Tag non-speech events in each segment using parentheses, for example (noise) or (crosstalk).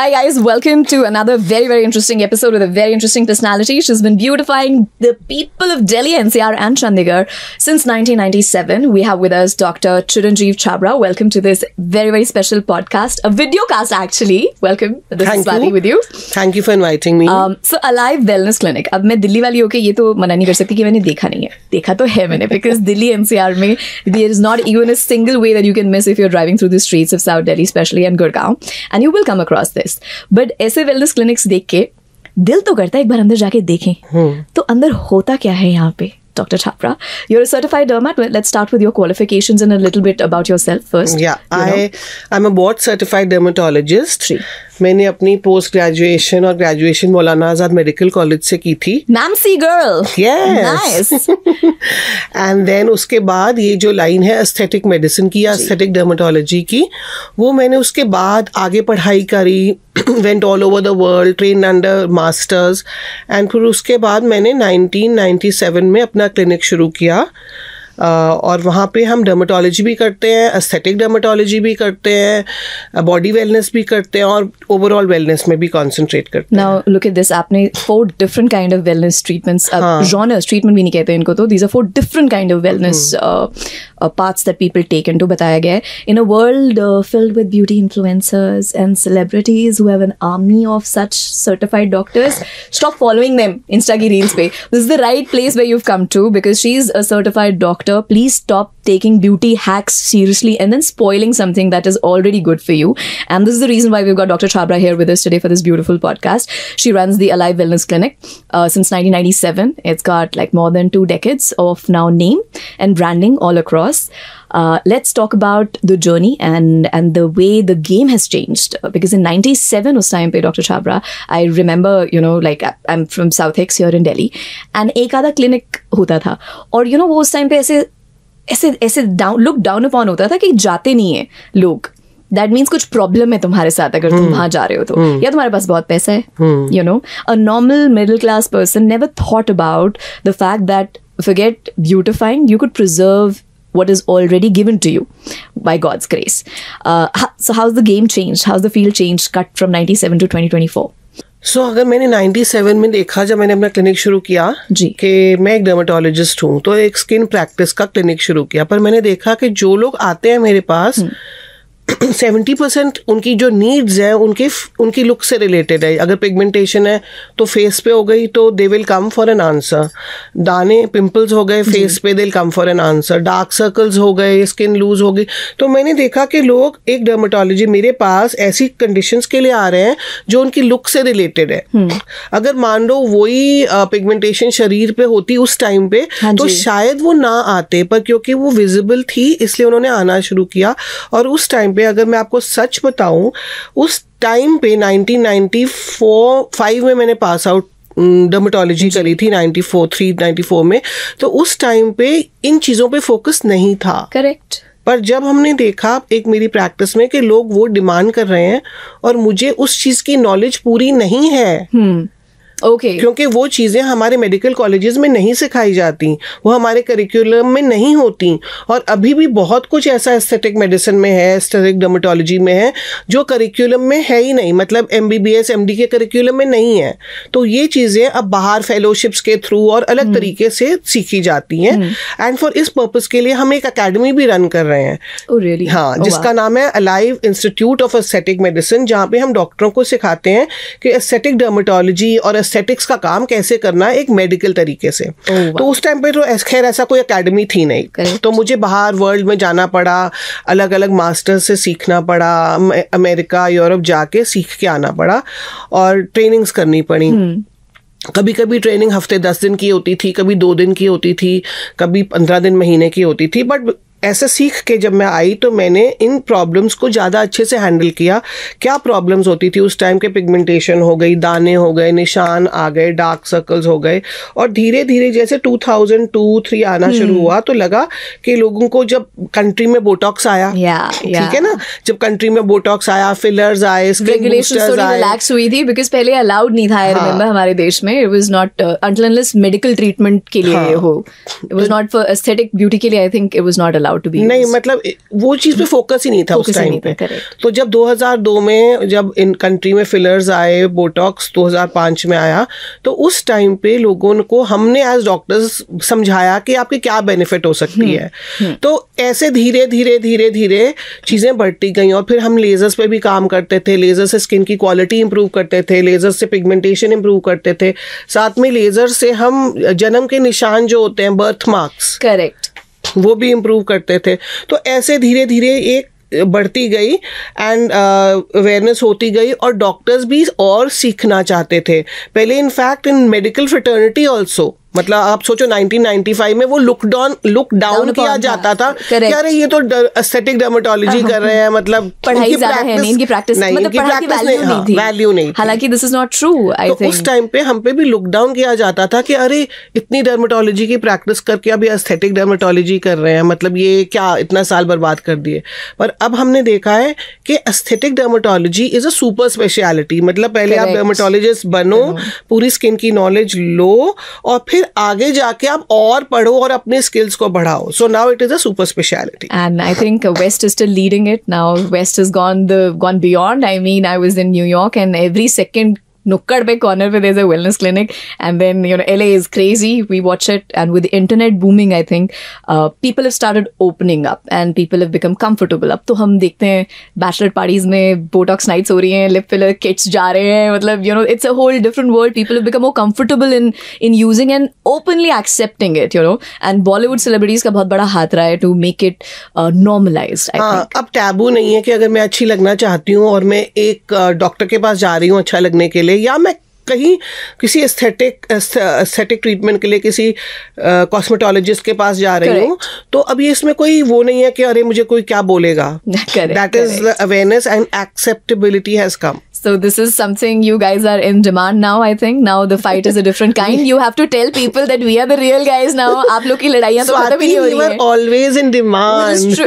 Hi, guys. Welcome to another very, very interesting episode with a very interesting personality. She's been beautifying the people of Delhi, NCR, and Chandigarh since 1997. We have with us Dr. Chiranjeev Chabra. Welcome to this very, very special podcast, a video cast, actually. Welcome. This Thank is Lali with you. Thank you for inviting me. Um, so, Alive Wellness Clinic. अब मैं दिल्ली वाली होके ये तो मना नहीं कर सकती कि मैंने देखा नहीं है देखा तो है मैंने because Delhi NCR में there is not even a single way that you can miss if you're driving through the streets of South Delhi, especially and and and you will come across this. Wellness but ऐसे wellness clinics देख के दिल तो करता है एक बार अंदर जाके देखें hmm. तो अंदर होता क्या है यहाँ पे Dr. Chapra, You're a certified dermat. Well, Let's start with your qualifications and a little bit about yourself first. Yeah, you know? I I'm a board certified dermatologist. Three. मैंने अपनी पोस्ट ग्रेजुएशन और graduation मौलाना आजाद medical college से की थी सी girl yes and then उसके बाद ये जो लाइन है एस्थेटिक मेडिसिन की या एस्थेटिक डर्माटोलॉजी की वो मैंने उसके बाद आगे पढ़ाई करी went all over the world train under masters and फिर उसके बाद मैंने 1997 में अपना क्लिनिक शुरू किया और वहाँ पे हम डर्माटोलॉजी भी करते हैं अस्थेटिक डर्माटोलॉजी भी करते हैं बॉडी वेलनेस भी करते हैं और ओवरऑल वेलनेस में भी कॉन्सेंट्रेट करते Now, हैं लुक एट दिस आपने four different kind of wellness treatments genres treatment भी नहीं कहते इनको तो these are four different kind of wellness parts that people take into बताया गया है in a world filled with beauty influencers and celebrities who have an army of such certified doctors stop following them insta की reels पे this is the right place way you come to because she is a certified doctor please stop taking beauty hacks seriously and then spoiling something that is already good for you. And this is the reason why we've got Dr. Chabra here with us today for this beautiful podcast. She runs the Alive Wellness Clinic uh, since 1997. It's got like more than two decades of now name and branding all across. Uh, let's talk about the journey and and the way the game has changed. Because in '97 was time pe Dr. Chabra, I remember you know like I'm from South Hicks here in Delhi, and एक clinic hota tha. Or you know was time पे ऐसे ऐसे ऐसे down look down upon होता था कि जाते नहीं है लोग दैट मीन्स कुछ प्रॉब्लम है तुम्हारे साथ अगर तुम वहां जा रहे हो तो या तुम्हारे पास बहुत पैसा है you know a normal middle class person never thought about the fact that forget beautifying you could preserve what is already given to you by God's grace. Uh, so, how's the game changed? How's the field changed cut from 97 to 2024? So so, अगर मैंने 97 में देखा जब मैंने अपना clinic शुरू किया जी कि मैं एक डर्माटोलॉजिस्ट हूँ तो एक स्किन प्रैक्टिस का क्लिनिक शुरू किया पर मैंने देखा कि जो लोग आते हैं मेरे पास हुँ. सेवेंटी परसेंट उनकी जो नीड्स हैं उनके उनकी लुक से रिलेटेड है अगर पिगमेंटेशन है तो फेस पे हो गई तो they will come for an answer दाने पिंपल्स हो गए फेस पे they will come for an answer dark circles हो गए स्किन लूज हो गई तो मैंने देखा कि लोग एक डर्माटोलॉजी मेरे पास ऐसी कंडीशंस के लिए आ रहे हैं जो उनकी लुक से रिलेटेड है हम्म। अगर मान लो वही पिगमेंटेशन शरीर पे होती उस टाइम पे हाँ तो शायद वो ना आते पर क्योंकि वो विजिबल थी इसलिए उन्होंने आना शुरू किया और उस टाइम पे में अगर मैं आपको सच बताऊं उस टाइम पे 1994 फाइव में मैंने पास आउट डर्मेटोलॉजी करी थी 94 थ्री 94 में तो उस टाइम पे इन चीज़ों पे फोकस नहीं था करेक्ट पर जब हमने देखा एक मेरी प्रैक्टिस में कि लोग वो डिमांड कर रहे हैं और मुझे उस चीज़ की नॉलेज पूरी नहीं है hmm. Okay okay. क्योंकि वो चीज़ें हमारे मेडिकल कॉलेजेस में नहीं सिखाई जाती वो हमारे करिकुलम में नहीं होती और अभी भी बहुत कुछ ऐसा एस्थेटिक मेडिसिन में है एस्थेटिक डर्मेटोलॉजी में है जो करिकुलम में है ही नहीं मतलब M B B S M D के करिकुलम में नहीं है तो ये चीज़ें अब बाहर फेलोशिप्स के थ्रू और अलग hmm. तरीके से सीखी जाती हैं एंड हम्म। फॉर इस पर्पज़ के लिए हम एक अकेडमी भी रन कर रहे हैं oh, really? हाँ oh, जिसका wow. नाम है alive institute of aesthetic medicine जहाँ पे हम डॉक्टरों को सिखाते हैं कि एस्थेटिक डर्मेटोलॉजी और एस्थेटिक्स का काम कैसे करना है एक मेडिकल तरीके से तो उस टाइम पे तो खैर ऐसा कोई अकेडमी थी नहीं तो मुझे बाहर वर्ल्ड में जाना पड़ा अलग अलग मास्टर्स से सीखना पड़ा अमेरिका यूरोप जाके सीख के आना पड़ा और ट्रेनिंग्स करनी पड़ी कभी कभी ट्रेनिंग हफ्ते दस दिन की होती थी कभी दो दिन की होती थी कभी पंद्रह दिन महीने की होती थी बट ऐसे सीख के जब मैं आई तो मैंने इन प्रॉब्लम्स को ज़्यादा अच्छे से हैंडल किया क्या प्रॉब्लम्स होती थी उस टाइम के पिगमेंटेशन हो गई दाने हो गए निशान आ गए डार्क सर्कल्स हो गए और धीरे धीरे जैसे 2002 थ्री आना हम्म। शुरू हुआ तो लगा कि लोगों को जब कंट्री में बोटॉक्स आया ठीक है ना जब कंट्री में बोटॉक्स आया फिलर्स आए रिलैक्स हुई थी बिकॉज पहले अलाउड नहीं था आई हाँ। हमारे देश में it was not medical treatment के लिए हाँ। हो it was not for aesthetic beauty के लिए I think it was not allowed allowed to be नहीं मतलब वो चीज़ पे फोकस ही नहीं था उस टाइम पे तो जब 2002 में जब इन कंट्री में फिलर्स आए बोटॉक्स 2005 में आया तो उस टाइम पे लोगों को हमने एज डॉक्टर्स समझाया कि आपके क्या बेनिफिट हो सकती हम्म, है हम्म। तो ऐसे धीरे धीरे धीरे धीरे चीज़ें बढ़ती गई और फिर हम लेज़र्स पे भी काम करते थे लेज़र से स्किन की क्वालिटी इंप्रूव करते थे लेज़र से पिगमेंटेशन इंप्रूव करते थे साथ में लेज़र से हम जन्म के निशान जो होते हैं बर्थ मार्क्स करेक्ट वो भी इम्प्रूव करते थे तो ऐसे धीरे धीरे एक बढ़ती गई एंड अवेयरनेस uh, होती गई और डॉक्टर्स भी और सीखना चाहते थे पहले in fact in medical fraternity also मतलब आप सोचो 1995 में वो लुक डाउन लुक डाउन किया जाता था क्या रहे ये तो एस्थेटिक डर्मेटोलॉजी हाँ, हाँ, कर रहे हाँ। हैं मतलब पढ़ाई ज्यादा है नहीं इनकी प्रैक्टिस नहीं मतलब इनकी प्रैक्टिस नहीं, नहीं थी वैल्यू नहीं हालांकि this is not true I think उस टाइम पे हम पे भी लुक डाउन किया जाता था कि अरे इतनी डर्मेटोलॉजी की प्रैक्टिस करके अभी एस्थेटिक डर्मेटोलॉजी कर रहे हैं मतलब ये क्या इतना साल बर्बाद कर दिए पर अब हमने देखा है कि aesthetic dermatology is a super speciality मतलब पहले आप डर्मेटोलॉजिस्ट बनो पूरी स्किन की नॉलेज लो और फिर फिर आगे जाके आप और पढ़ो और अपने स्किल्स को बढ़ाओ so now it is a super speciality and I think west is still leading it now west is gone the gone beyond I mean I was in New York and every second नुक्कड़ Bay corner where there's a wellness clinic. And then, you know, LA is crazy. We watch it. And with the internet booming, I think, uh, people have started opening up and people have अब तो हम देखते हैं bachelor parties में botox nights हो रही हैं lip filler kits जा रहे हैं मतलब you know it's a whole different world people have become more comfortable in in using and openly accepting it you know and Bollywood celebrities का बहुत बड़ा हाथ रहा है टू मेक इट नॉर्मलाइज अब टैबू नहीं है कि अगर मैं अच्छी लगना चाहती हूँ और मैं एक डॉक्टर uh, के पास जा रही हूँ अच्छा लगने के लिए या मैं कहीं किसी एस्थेटिक एस्थेटिक ट्रीटमेंट के लिए किसी कॉस्मेटोलॉजिस्ट के पास जा रही हूँ तो अब ये इसमें कोई वो नहीं है कि अरे मुझे कोई क्या बोलेगा that is awareness and acceptability has come So this is something you guys are in demand now. I think now the fight is a different kind. You have to tell people that we are the real guys now. आप लोग की लड़ाइयाँ तो खत्म ही नहीं हो रही हैं. always in demand.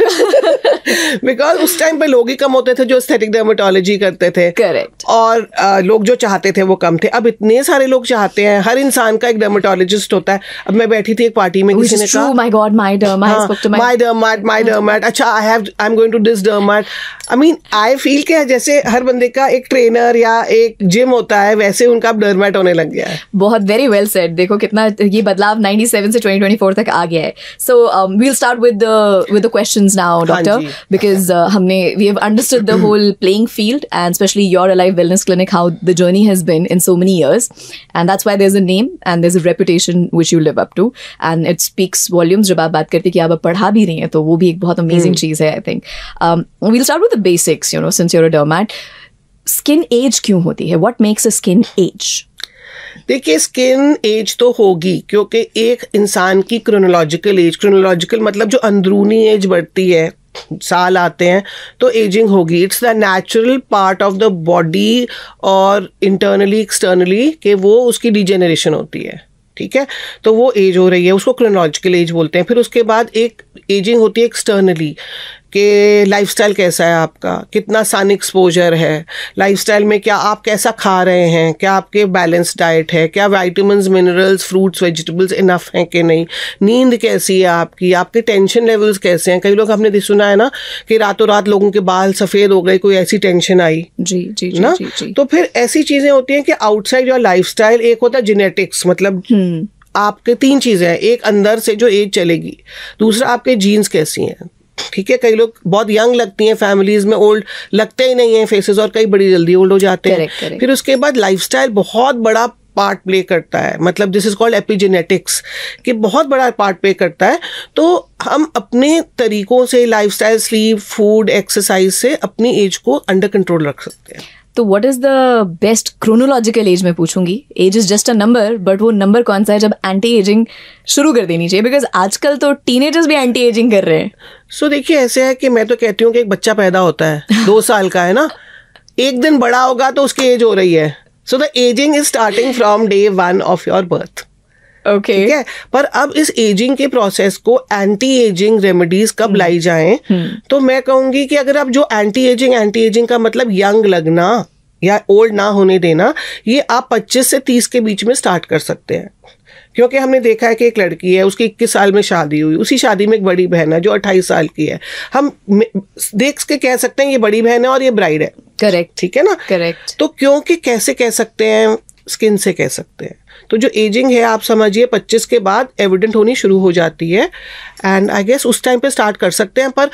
Because उस time पे लोग ही कम होते थे जो aesthetic dermatology करते थे. Correct. और uh, लोग जो चाहते थे वो कम थे. अब इतने सारे लोग चाहते हैं. हर इंसान का एक dermatologist होता है. अब मैं बैठी थी एक पार्टी में किसी ने कहा. My God, my derma. हाँ, my. dermat, my dermat. अच्छा, I have, I'm going to this dermat. I mean, I feel कि जैसे हर बंदे का एक ट्रेड ट्रेनर या एक जिम होता है वैसे उनका अब डरमेट होने लग गया है बहुत वेरी वेल सेट देखो कितना ये बदलाव 97 से 2024 तक आ गया है so we'll start with with the questions now doctor because हमने we have understood the whole playing field and specially your alive wellness clinic how the journey has been in so many years and that's why there is a name and there is a reputation which you live up to and it speaks volumes जब आप बात करते कि आप अब पढ़ा भी रही हैं तो वो भी एक बहुत अमेजिंग hmm. चीज़ है I think we'll start with the basics you know since you're a dermat skin age क्यों होती है what makes a skin age देखिए स्किन एज तो होगी क्योंकि एक इंसान की क्रोनोलॉजिकल एज क्रोनोलॉजिकल मतलब जो अंदरूनी एज बढ़ती है साल आते हैं तो एजिंग होगी it's the natural part of the body और इंटरनली एक्सटर्नली कि वो उसकी डिजेनरेशन होती है ठीक है तो वो एज हो रही है उसको क्रोनोलॉजिकल एज बोलते हैं फिर उसके बाद एक एजिंग होती है एक्सटर्नली कि लाइफस्टाइल कैसा है आपका कितना सन एक्सपोजर है लाइफस्टाइल में क्या आप कैसा खा रहे हैं क्या आपके बैलेंस डाइट है क्या vitamin minerals fruits vegetables enough हैं कि नहीं नींद कैसी है आपकी आपके टेंशन लेवल्स कैसे हैं कई लोग हमने सुना है ना कि रातों रात लोगों के बाल सफ़ेद हो गए कोई ऐसी टेंशन आई जी जी ना जी, जी, जी. तो फिर ऐसी चीज़ें होती हैं कि आउटसाइड योर लाइफ एक होता है जेनेटिक्स मतलब हम्म। आपके तीन चीज़ें हैं एक अंदर से जो एज चलेगी दूसरा आपके जीन्स कैसी हैं ठीक है कई लोग बहुत यंग लगती हैं फैमिलीज में ओल्ड लगते ही नहीं हैं फेसेस और कई बड़ी जल्दी ओल्ड हो जाते हैं फिर उसके बाद लाइफस्टाइल बहुत बड़ा पार्ट प्ले करता है मतलब दिस इज कॉल्ड एपिजेनेटिक्स कि बहुत बड़ा पार्ट प्ले करता है तो हम अपने तरीकों से स्टाइल स्लीप फूड एक्सरसाइज से अपनी एज को अंडर कंट्रोल रख सकते हैं तो what is the best chronological age में पूछूंगी age is just a number but वो नंबर कौन सा है जब एंटी एजिंग शुरू कर देनी चाहिए बिकॉज आजकल तो टीनेजर्स भी एंटी एजिंग कर रहे हैं सो so, देखिए ऐसे है कि मैं तो कहती हूँ कि एक बच्चा पैदा होता है (laughs) दो साल का है ना एक दिन बड़ा होगा तो उसकी एज हो रही है so the ageing is starting from day one of your birth okay ठीक है पर अब इस एजिंग के प्रोसेस को एंटी एजिंग रेमेडीज कब हम्म। लाई जाए हम्म। तो मैं कहूंगी कि अगर आप जो एंटी एजिंग एंटी एजिंग का मतलब यंग लगना या ओल्ड ना होने देना ये आप 25 से 30 के बीच में स्टार्ट कर सकते हैं क्योंकि हमने देखा है कि एक लड़की है उसकी इक्कीस साल में शादी हुई उसी शादी में एक बड़ी बहन है जो अट्ठाईस साल की है हम देख के कह सकते हैं ये बड़ी बहन है और ये ब्राइड है करेक्ट ठीक है ना करेक्ट तो क्योंकि कैसे कह सकते हैं स्किन से कह सकते हैं तो जो एजिंग है आप समझिए पच्चीस के बाद एविडेंट होनी शुरू हो जाती है एंड आई गेस उस टाइम पे स्टार्ट कर सकते हैं पर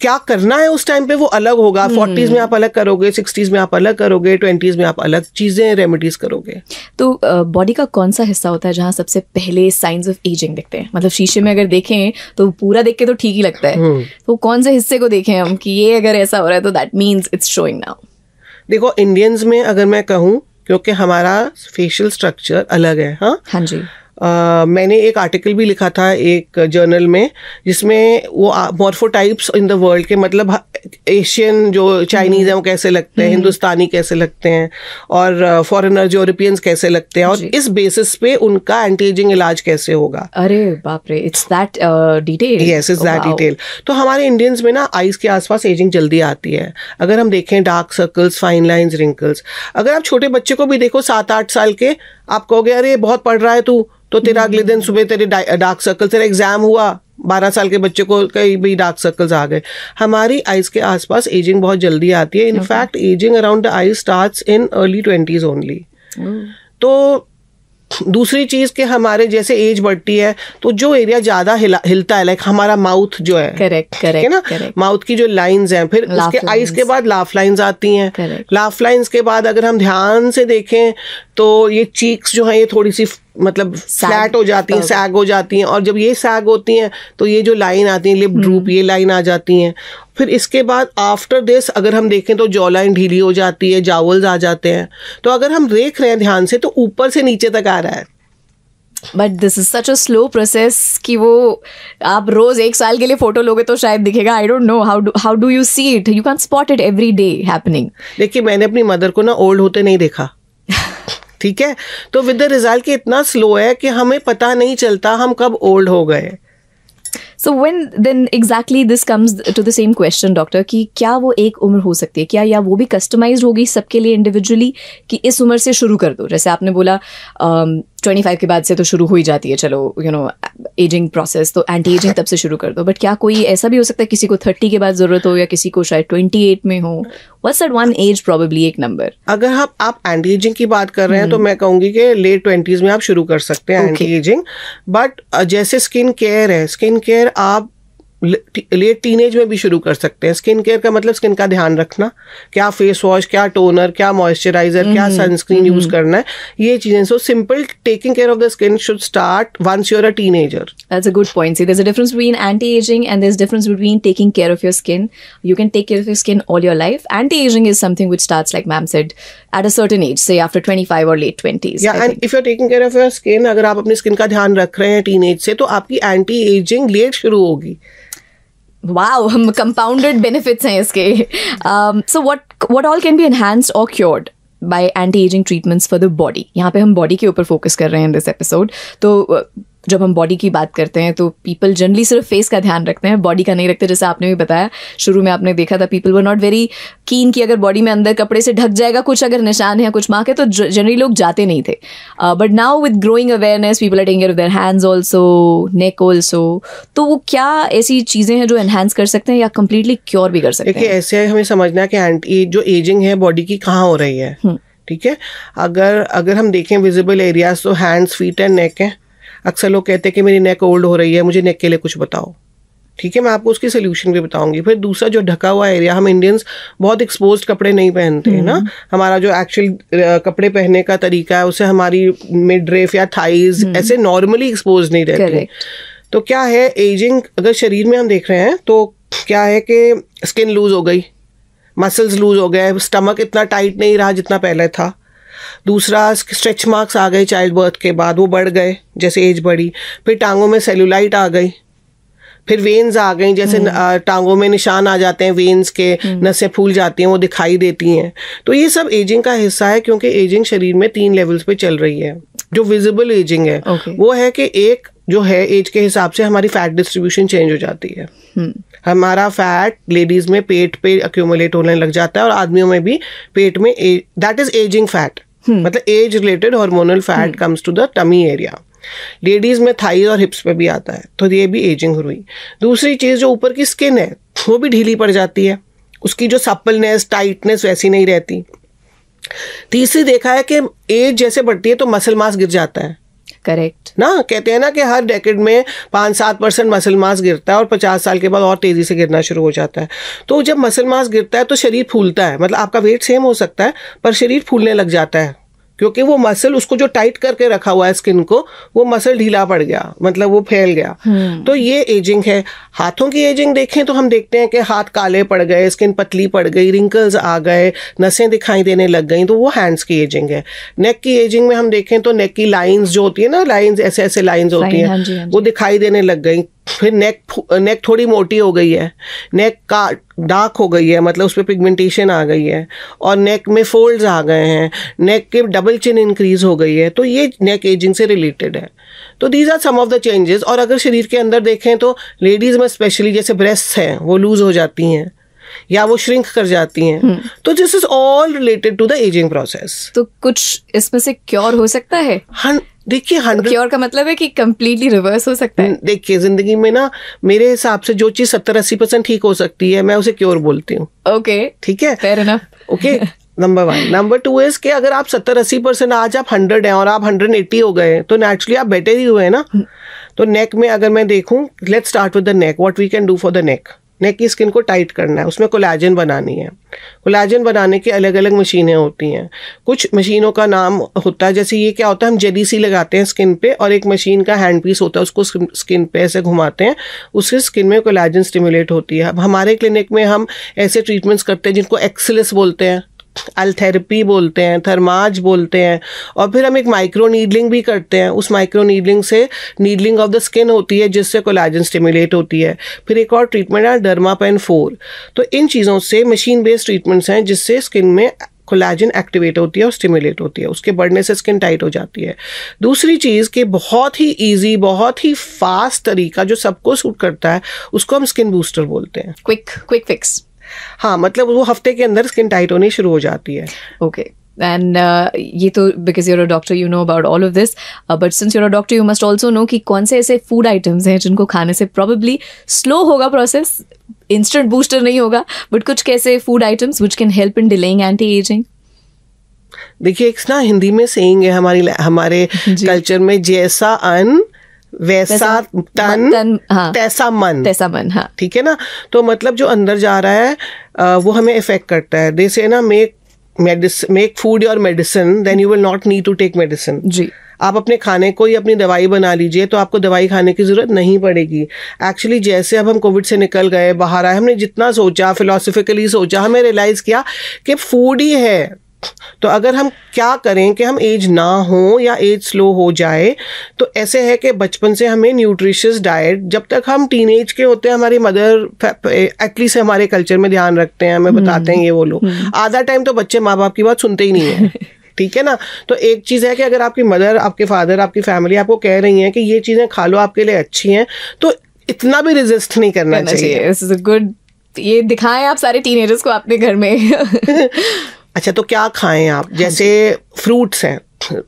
क्या करना है उस टाइम पे वो अलग होगा हम्म। Forties hmm. में आप अलग करोगे सिक्सटीज में आप अलग करोगे ट्वेंटीज में आप अलग चीज़ें रेमेडीज करोगे तो बॉडी uh, का कौन सा हिस्सा होता है जहाँ सबसे पहले साइंस ऑफ एजिंग दिखते हैं मतलब शीशे में अगर देखें तो पूरा देख के तो ठीक ही लगता है hmm. तो कौन से हिस्से को देखें हम कि ये अगर ऐसा हो रहा है तो that means it's showing now देखो इंडियंस में अगर मैं कहूँ क्योंकि हमारा फेशियल स्ट्रक्चर अलग है हाँ हाँ जी Uh, मैंने एक आर्टिकल भी लिखा था एक जर्नल में जिसमें वो मॉर्फोटाइप्स इन द वर्ल्ड के मतलब एशियन जो चाइनीज हम्म। हैं वो कैसे लगते हैं हम्म। हिंदुस्तानी कैसे लगते हैं और फॉरेनर जो यूरोपियंस कैसे लगते हैं और इस बेसिस पे उनका एंटी एजिंग इलाज कैसे होगा अरे बाप रे it's that detail yes it's that detail तो हमारे इंडियंस में ना आइज के आसपास एजिंग जल्दी आती है अगर हम देखें dark circles fine lines wrinkles अगर आप छोटे बच्चे को भी देखो सात आठ साल के आप कहोगे अरे बहुत पढ़ रहा है तू तो तेरा अगले दिन सुबह तेरे डार्क सर्कल तेरा एग्जाम हुआ बारह साल के बच्चे को कई भी डार्क सर्कल्स आ गए हमारी आइज के आसपास एजिंग बहुत जल्दी आती है in fact ageing around the eye start in early twenties only तो दूसरी चीज़ के हमारे जैसे एज बढ़ती है तो जो एरिया ज़्यादा हिलता है लाइक हमारा माउथ जो है करेक्ट करेक्ट है ना माउथ की जो लाइंस हैं फिर उसके आईज के बाद लाफ लाइंस आती हैं लाफ लाइंस के बाद अगर हम ध्यान से देखें तो ये चीक्स जो है ये थोड़ी सी मतलब फ्लैट हो जाती हैं सैग हो जाती हैं और जब ये सैग होती हैं तो ये जो लाइन आती है लिप ड्रूप ये लाइन आ जाती हैं फिर इसके बाद आफ्टर दिस अगर हम देखें तो जॉ लाइन ढीली हो जाती है जावल्स आ जाते हैं तो अगर हम देख रहे हैं ध्यान से तो ऊपर से नीचे तक आ रहा है but this is such a slow process कि वो आप रोज एक साल के लिए फोटो लोगे तो शायद दिखेगा I don't know how how do you see it you can spot it every day happening देखिए मैंने अपनी मदर को ना ओल्ड होते नहीं देखा ठीक है तो विद द रिजल्ट कि इतना स्लो है कि हमें पता नहीं चलता हम कब ओल्ड हो गए so when then exactly this comes to the same question doctor कि क्या वो एक उम्र हो सकती है क्या या वो भी कस्टमाइज होगी सबके लिए इंडिविजुअली कि इस उम्र से शुरू कर दो जैसे आपने बोला um, ट्वेंटी फाइव के बाद से तो शुरू हो ही जाती है चलो यू नो एजिंग प्रोसेस तो एंटी एजिंग तब से शुरू कर दो बट क्या कोई ऐसा भी हो सकता है किसी को थर्टी के बाद ज़रूरत हो या किसी को शायद ट्वेंटी एट में हो what's at one age probably एक नंबर अगर आप आप एंटी एजिंग की बात कर रहे हैं तो हम्म। मैं कहूंगी कि लेट ट्वेंटीज़ में आप शुरू कर सकते हैं एंटी एजिंग बट जैसे स्किन केयर है स्किन केयर आप लेट टीनेज में भी शुरू कर सकते हैं स्किन केयर का मतलब स्किन का ध्यान रखना क्या फेस वॉश क्या टोनर क्या मॉइस्चराइजर क्या सनस्क्रीन हम्म, हम्म। यूज करना है ये चीजें so simple taking care of the skin should start once you're a teenager that's a good point see there is a difference between anti ageing and there is difference between taking care of your skin you can take care of your skin all your life anti ageing is something which starts like ma'am said at a certain age से after 25 और late 20s या and if you are taking care of your skin अगर आप अपनी skin का ध्यान रख रहे हैं टीनेज से तो आपकी एंटी एजिंग लेट शुरू होगी वाओ कंपाउंडेड बेनिफिट्स हैं इसके so what what all can be enhanced और cured by anti ageing treatments for the body यहाँ पे हम बॉडी के ऊपर फोकस कर रहे हैं दिस एपिसोड तो uh, जब हम बॉडी की बात करते हैं तो पीपल जनरली सिर्फ फेस का ध्यान रखते हैं बॉडी का नहीं रखते जैसे आपने भी बताया शुरू में आपने देखा था people were not very keen कि अगर बॉडी में अंदर कपड़े से ढक जाएगा कुछ अगर निशान है कुछ मार्क है तो जनरली लोग जाते नहीं थे but now with growing awareness people are tending their hands also neck also तो वो क्या ऐसी चीज़ें हैं जो एनहेंस कर सकते हैं या कम्प्लीटली क्योर भी कर सकते हैं ऐसे हमें समझना है कि जो एजिंग है बॉडी की कहाँ हो रही है हम्म। ठीक है अगर अगर हम देखें विजिबल एरियाज तो हैंड्स फीट एंड नेक हैं अक्सर लोग कहते हैं कि मेरी नेक ओल्ड हो रही है मुझे नेक के लिए कुछ बताओ ठीक है मैं आपको उसकी सोल्यूशन भी बताऊंगी फिर दूसरा जो ढका हुआ एरिया हम इंडियंस बहुत एक्सपोज कपड़े नहीं पहनते हैं ना हम्म। हमारा जो एक्चुअल कपड़े पहनने का तरीका है उसे हमारी मिड रेफ या थाइज हम्म। ऐसे नॉर्मली एक्सपोज नहीं रहते तो क्या है एजिंग अगर शरीर में हम देख रहे हैं तो क्या है कि स्किन लूज हो गई मसल्स लूज हो गए स्टमक इतना टाइट नहीं रहा जितना पहले था दूसरा स्ट्रेच मार्क्स आ गए चाइल्ड बर्थ के बाद वो बढ़ गए जैसे एज बढ़ी फिर टांगों में सेलुलाइट आ गई फिर वेन्स आ गई जैसे हम्म। टांगों में निशान आ जाते हैं वेन्स के हम्म। नसें फूल जाती हैं वो दिखाई देती हैं तो ये सब एजिंग का हिस्सा है क्योंकि एजिंग शरीर में तीन लेवल्स पे चल रही है जो विजिबल एजिंग है वो है कि एक जो है एज के हिसाब से हमारी फैट डिस्ट्रीब्यूशन चेंज हो जाती है हम्म। हमारा फैट लेडीज में पेट पे अक्यूमुलेट होने लग जाता है और आदमियों में भी पेट में that is ageing fat Hmm. मतलब age related hormonal fat comes to the tummy area ladies में थाइज और हिप्स पे भी आता है तो ये भी एजिंग हुई दूसरी चीज़ जो ऊपर की स्किन है वो भी ढीली पड़ जाती है उसकी जो सप्पलनेस टाइटनेस वैसी नहीं रहती तीसरी देखा है कि एज जैसे बढ़ती है तो मसल मास गिर जाता है करेक्ट ना कहते हैं ना कि हर डेकेड में पाँच सात परसेंट मसल मास गिरता है और पचास साल के बाद और तेज़ी से गिरना शुरू हो जाता है तो जब मसल मास गिरता है तो शरीर फूलता है मतलब आपका वेट सेम हो सकता है पर शरीर फूलने लग जाता है क्योंकि वो मसल उसको जो टाइट करके रखा हुआ है स्किन को वो मसल ढीला पड़ गया मतलब वो फैल गया हम्म। तो ये एजिंग है हाथों की एजिंग देखें तो हम देखते हैं कि हाथ काले पड़ गए स्किन पतली पड़ गई रिंकल्स आ गए नसें दिखाई देने लग गई तो वो हैंड्स की एजिंग है नेक की एजिंग में हम देखें तो नेक की लाइंस जो होती है ना लाइंस ऐसे ऐसे लाइंस होती हैं हाँ हाँ वो दिखाई देने लग गई फिर नेक नेक थोड़ी मोटी हो गई है नेक का डार्क हो गई है मतलब उस पर पिगमेंटेशन आ गई है और नेक में फोल्ड्स आ गए हैं नेक के डबल चिन इंक्रीज हो गई है तो ये नेक एजिंग से रिलेटेड है तो these are some of the changes और अगर शरीर के अंदर देखें तो लेडीज़ में स्पेशली जैसे ब्रेस्ट हैं वो लूज़ हो जाती हैं या वो श्रिंक कर जाती हैं हम्म। तो this is all related to the ageing process तो कुछ इसमें से क्योर हो सकता है देखिए हंड्रेड क्योर का मतलब है कि कम्प्लीटली रिवर्स हो सकता है देखिए जिंदगी में ना मेरे हिसाब से जो चीज सत्तर अस्सी परसेंट ठीक हो सकती है मैं उसे क्योर बोलती हूँ ओके ठीक है okay number one number two is के अगर आप सत्तर अस्सी परसेंट आज आप हंड्रेड हैं और आप हंड्रेड एट्टी हो गए तो नेचुरली आप बेटर ही हुए हैं ना हम्म। तो नेक में अगर मैं देखूँ let start with the neck what we can do for the neck neck की स्किन को टाइट करना है उसमें कोलाजन बनानी है कोलाजन बनाने की अलग अलग मशीनें होती हैं कुछ मशीनों का नाम होता है जैसे ये क्या होता है हम जेली सी लगाते हैं स्किन पे और एक मशीन का हैंड पीस होता है उसको स्किन पे ऐसे घुमाते हैं उससे स्किन में कोलाजन स्टिमुलेट होती है अब हमारे क्लिनिक में हम ऐसे ट्रीटमेंट्स करते हैं जिनको एक्सलेस बोलते हैं अल्थेरेपी बोलते हैं थर्माज बोलते हैं और फिर हम एक माइक्रो नीडलिंग भी करते हैं उस माइक्रो नीडलिंग से नीडलिंग ऑफ द स्किन होती है जिससे कोलाजन स्टिमुलेट होती है फिर एक और ट्रीटमेंट है डर्मापेन फोर तो इन चीज़ों से मशीन बेस्ड ट्रीटमेंट्स हैं जिससे स्किन में कोलाजन एक्टिवेट होती है और स्टिमुलेट होती है उसके बढ़ने से स्किन टाइट हो जाती है दूसरी चीज़ कि बहुत ही इजी बहुत ही फास्ट तरीका जो सबको सूट करता है उसको हम स्किन बूस्टर बोलते हैं क्विक क्विक फिक्स हाँ मतलब वो हफ्ते के अंदर स्किन टाइट होनी शुरू हो जाती है ओके okay. एंड uh, ये तो because you're a doctor you know about all of this but since you're a doctor you must also know कि कौन से ऐसे फूड आइटम्स हैं जिनको खाने से प्रॉबेबली स्लो होगा प्रोसेस इंस्टेंट बूस्टर नहीं होगा बट कुछ कैसे food items which can help in delaying anti ageing देखिए एक ना हिंदी में सेइंग है हमारी हमारे कल्चर (laughs) में जैसा अन वैसा तन, तन हाँ, तैसा मन तैसा मन हाँ ठीक है ना तो मतलब जो अंदर जा रहा है वो हमें इफेक्ट करता है जैसे ना make make food your medicine then you will not need to take medicine जी आप अपने खाने को ही अपनी दवाई बना लीजिए तो आपको दवाई खाने की ज़रूरत नहीं पड़ेगी एक्चुअली जैसे अब हम कोविड से निकल गए बाहर आए हमने जितना सोचा फिलोसफिकली सोचा हमें रियलाइज़ किया कि फूड ही है तो अगर हम क्या करें कि हम एज ना हो या एज स्लो हो जाए तो ऐसे है कि बचपन से हमें न्यूट्रिशियस डाइट जब तक हम टीन एज के होते हैं हमारी मदर एटलीस्ट हमारे कल्चर में ध्यान रखते हैं हमें बताते हैं ये वो लोग हम्म, हम्म। आधा टाइम तो बच्चे माँ बाप की बात सुनते ही नहीं है ठीक है ना तो एक चीज़ है कि अगर आपकी मदर आपके फादर आपकी फैमिली आपको कह रही है कि ये चीज़ें खा लो आपके लिए अच्छी हैं तो इतना भी रिजिस्ट नहीं करना चाहिए गुड ये दिखाएं आप सारे टीनेजर्स को अपने घर में (laughs) अच्छा तो क्या खाएं आप हाँ जैसे फ्रूट्स हैं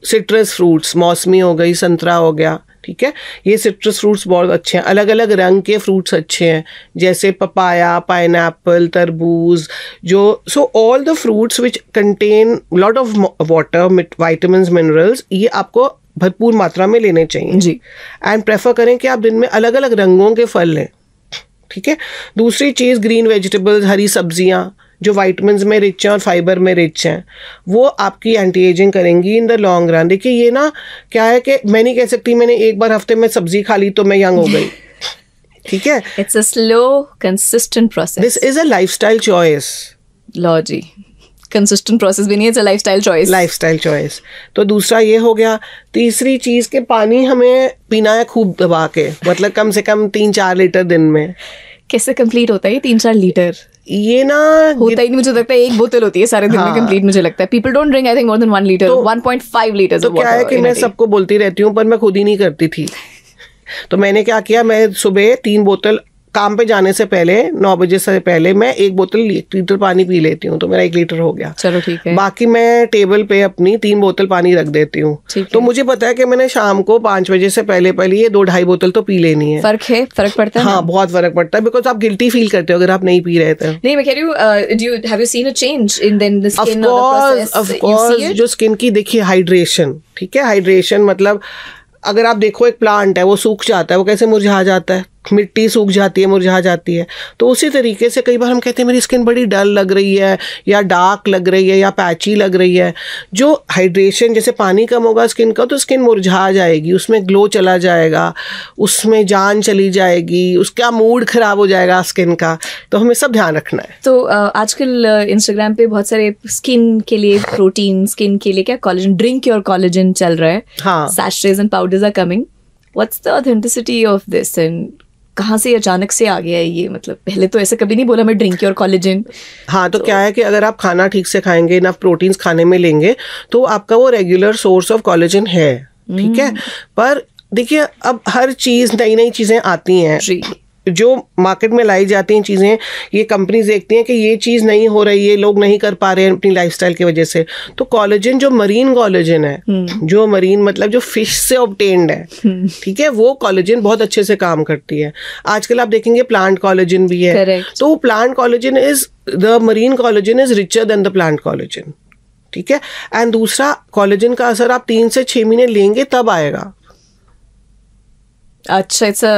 सिट्रस फ्रूट्स मौसमी हो गई संतरा हो गया ठीक है ये सिट्रस फ्रूट्स बहुत अच्छे हैं अलग अलग रंग के फ्रूट्स अच्छे हैं जैसे पपाया पाइन तरबूज जो so all the fruits which contain lot of water vitamin minerals ये आपको भरपूर मात्रा में लेने चाहिए जी एंड प्रेफर करें कि आप दिन में अलग अलग रंगों के फल लें ठीक है दूसरी चीज़ ग्रीन वेजिटेबल्स हरी सब्जियाँ जो वाइटमिन में रिच हैं और फाइबर में रिच हैं वो आपकी एंटी एजिंग करेंगी इन द लॉन्ग रन देखिए ये ना क्या है कि मैं नहीं कह सकती मैंने एक बार हफ्ते में सब्जी खा ली तो मैं यंग हो गई (laughs) ठीक है it's a slow consistent process this is a life style choice लॉ जी कंसिस्टेंट प्रोसेस भी नहीं है life style choice life style choice तो दूसरा ये हो गया तीसरी चीज़ के पानी हमें पीना है खूब दबा के मतलब कम से कम तीन चार लीटर दिन में कैसे कंप्लीट होता है ये तीन चार लीटर ये ना होता ही नहीं मुझे लगता है एक बोतल होती है सारे दिन में कंप्लीट हाँ। मुझे लगता है people don't drink I think more than one litre one point five litre तो, तो क्या है कि मैं सबको बोलती रहती हूँ पर मैं खुद ही नहीं करती थी तो मैंने क्या किया मैं सुबह तीन बोतल काम पे जाने से पहले नौ बजे से पहले मैं एक बोतल लीटर पानी पी लेती हूँ तो मेरा एक लीटर हो गया चलो ठीक है बाकी मैं टेबल पे अपनी तीन बोतल पानी रख देती हूँ तो मुझे पता है कि मैंने शाम को पांच बजे से पहले पहले ये दो ढाई बोतल तो पी लेनी है फर्क है फर्क पड़ता है हाँ बहुत फर्क पड़ता है बिकॉज आप गिल्टी फील करते हो अगर आप नहीं पी रहे थे नहीं मैं कह रही हूँ चेंज uh, इन जो स्किन की देखिए हाइड्रेशन ठीक है हाइड्रेशन मतलब अगर आप देखो एक प्लांट है वो सूख जाता है वो कैसे मुरझा जाता है मिट्टी सूख जाती है मुरझा जाती है तो उसी तरीके से कई बार हम कहते हैं मेरी स्किन बड़ी डल लग रही है या डार्क लग रही है या पैची लग रही है जो हाइड्रेशन जैसे पानी कम होगा स्किन का तो स्किन मुरझा जाएगी उसमें ग्लो चला जाएगा उसमें जान चली जाएगी उसका मूड ख़राब हो जाएगा स्किन का तो हमें सब ध्यान रखना है तो आजकल इंस्टाग्राम पे बहुत सारे स्किन के लिए प्रोटीन स्किन के लिए क्या कॉलेजन ड्रिंक योर कॉलेजन चल रहा है हाँ powders are coming What's the authenticity of this and कहाँ से अचानक से आ गया है ये मतलब पहले तो ऐसा कभी नहीं बोला मैं ड्रिंक और कॉलेजिन हाँ तो, तो क्या है कि अगर आप खाना ठीक से खाएंगे ना प्रोटीन्स खाने में लेंगे तो आपका वो रेगुलर सोर्स ऑफ कॉलेजिन है ठीक है हम्म। पर देखिए अब हर चीज़ नई नई चीज़ें आती हैं जो मार्केट में लाई जाती हैं चीज़ें ये कंपनीज देखती हैं कि ये चीज़ नहीं हो रही है लोग नहीं कर पा रहे हैं अपनी स्टाइल की वजह से तो कॉलेजन जो मरीन कॉलेजन है हम्म। जो मरीन मतलब जो फिश से ऑबटेंड है हम्म। ठीक है वो कॉलेजन बहुत अच्छे से काम करती है आजकल आप देखेंगे प्लांट कॉलेजन भी है Correct. तो plant collagen is the marine collagen is richer than the plant collagen ठीक है एंड दूसरा कॉलेजन का असर आप तीन से छः महीने लेंगे तब आएगा अच्छा it's a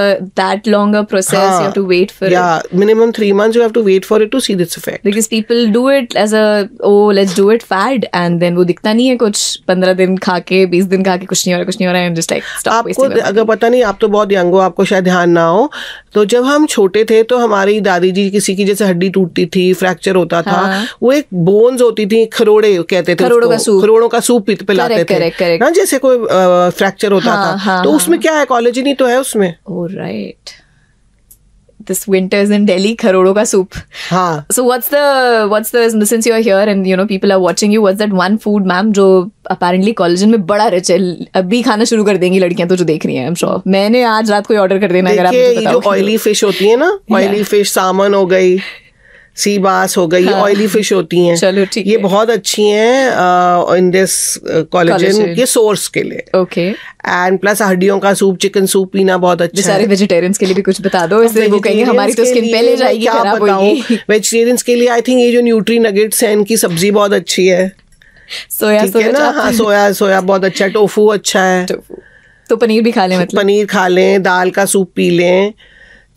that longer process you have to wait for या minimum 3 months you have to wait for it to see this effect because people do it as a oh let's do it fad and then वो दिखता नहीं है कुछ 15 दिन खा के 20 दिन खा के कुछ नहीं हो रहा कुछ नहीं हो रहा है जस्ट लाइक स्टॉप आपको अगर पता नहीं आप तो बहुत यंग हो आपको शायद ध्यान ना हो तो जब हम छोटे थे तो हमारी दादी जी किसी की जैसे हड्डी टूटती थी फ्रैक्चर होता था हाँ। वो एक बोन्स होती थी खरोड़े कहते थे खरोड़ों का सूप खरोड़ों का सूप पिलाते करेक, थे करेक, करेक। ना जैसे कोई फ्रैक्चर होता हाँ, था हाँ, तो उसमें हाँ। क्या है कॉलेज नहीं तो है उसमें right this winter's in Delhi, karodo ka soup. हाँ. So what's the what's the since you're here and you know people are watching you, what's that one food, ma'am, jo apparently collagen mein bada rich hai. अभी खाना शुरू कर देंगी लड़कियां तो जो देख रही हैं, I'm sure. मैंने आज रात को ऑर्डर कर देना अगर आप मुझे बताओ. ये जो ऑयली फिश होती है ना, oily fish, salmon ho gayi. Sea bass हो गई हाँ, ऑयली फिश होती हैं चलो ठीक ये बहुत अच्छी हैं इन दिस कॉलेजन के सोर्स के लिए ओके एंड प्लस हड्डियों का सूप चिकन सूप पीना बहुत अच्छा सारे वेजिटेरियंस के लिए भी कुछ बता दो इसलिए वो कहेंगे हमारी तो स्किन पहले जाएगी क्या बताऊं वेजिटेरियंस के लिए आई थिंक ये जो न्यूट्री नगेट्स हैं इनकी सब्जी बहुत अच्छी है सोया सोया ना हाँ सोया सोया बहुत अच्छा टोफू अच्छा है तो पनीर भी खा लें मतलब पनीर खा लें दाल का सूप पी लें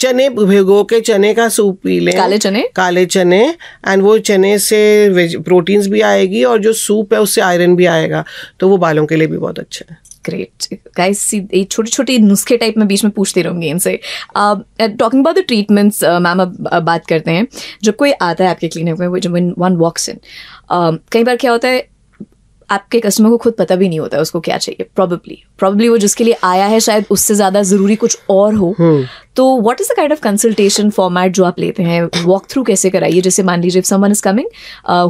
चने भिगो के चने का सूप पी लें काले चने काले चने एंड वो चने से प्रोटीन्स भी आएगी और जो सूप है उससे आयरन भी आएगा तो वो बालों के लिए भी बहुत अच्छा है ग्रेट गाइस ये छोटे छोटे नुस्खे टाइप में बीच में पूछती रहूंगी इनसे talking about the treatments ma'am अब बात करते हैं जब कोई आता है आपके क्लिनिक में जो वन वॉक्स इन कई बार क्या होता है आपके कस्टमर को खुद पता भी नहीं होता है उसको क्या चाहिए प्रॉब्ली प्रॉब्ली वो जिसके लिए आया है शायद उससे ज़्यादा ज़रूरी कुछ और हो hmm. तो what is the kind of consultation format जो आप लेते हैं वॉक थ्रू कैसे कराइए जैसे मान लीजिए if someone is coming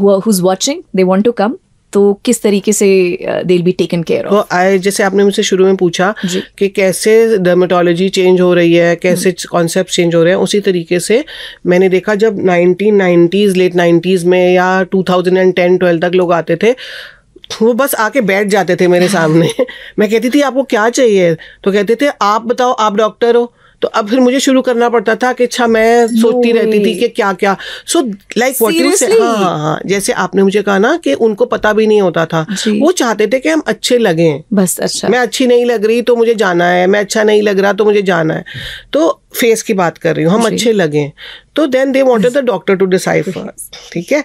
who is watching they want to come तो किस तरीके से दे बी टेकन केयर तो आई जैसे आपने मुझसे शुरू में पूछा कि कैसे डर्मेटोलॉजी चेंज हो रही है कैसे कॉन्सेप्ट हम्म। चेंज हो रहे हैं उसी तरीके से मैंने देखा जब नाइनटीन लेट नाइन्टीज़ में या two thousand and ten twelve तक लोग आते थे वो बस आके बैठ जाते थे मेरे सामने (laughs) मैं कहती थी आपको क्या चाहिए तो कहते थे आप बताओ आप डॉक्टर हो तो अब फिर मुझे शुरू करना पड़ता था कि अच्छा मैं सोचती रहती थी कि क्या क्या सो लाइक वॉट यू से हाँ हाँ जैसे आपने मुझे कहा ना कि उनको पता भी नहीं होता था वो चाहते थे कि हम अच्छे लगें बस अच्छा मैं अच्छी नहीं लग रही तो मुझे जाना है मैं अच्छा नहीं लग रहा तो मुझे जाना है तो फेस की बात कर रही हूँ हम अच्छे लगे तो then they wanted the doctor to decide ठीक है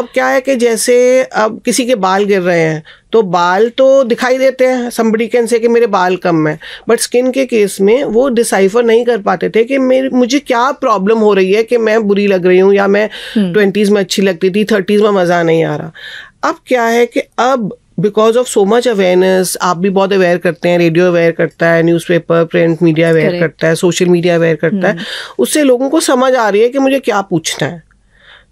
अब क्या है कि जैसे अब किसी के बाल गिर रहे हैं तो बाल तो दिखाई देते हैं संबड़ी कैन से कि मेरे बाल कम हैं बट स्किन के केस में वो डिसाइफर नहीं कर पाते थे कि मेरे मुझे क्या प्रॉब्लम हो रही है कि मैं बुरी लग रही हूँ या मैं ट्वेंटीज़ हम्म। में अच्छी लगती थी थर्टीज़ में मज़ा नहीं आ रहा अब क्या है कि अब because of so much awareness आप भी बहुत अवेयर करते हैं रेडियो अवेयर करता है न्यूज़पेपर प्रिंट मीडिया अवेयर करता है सोशल मीडिया अवेयर करता है हम्म। उससे लोगों को समझ आ रही है कि मुझे क्या पूछना है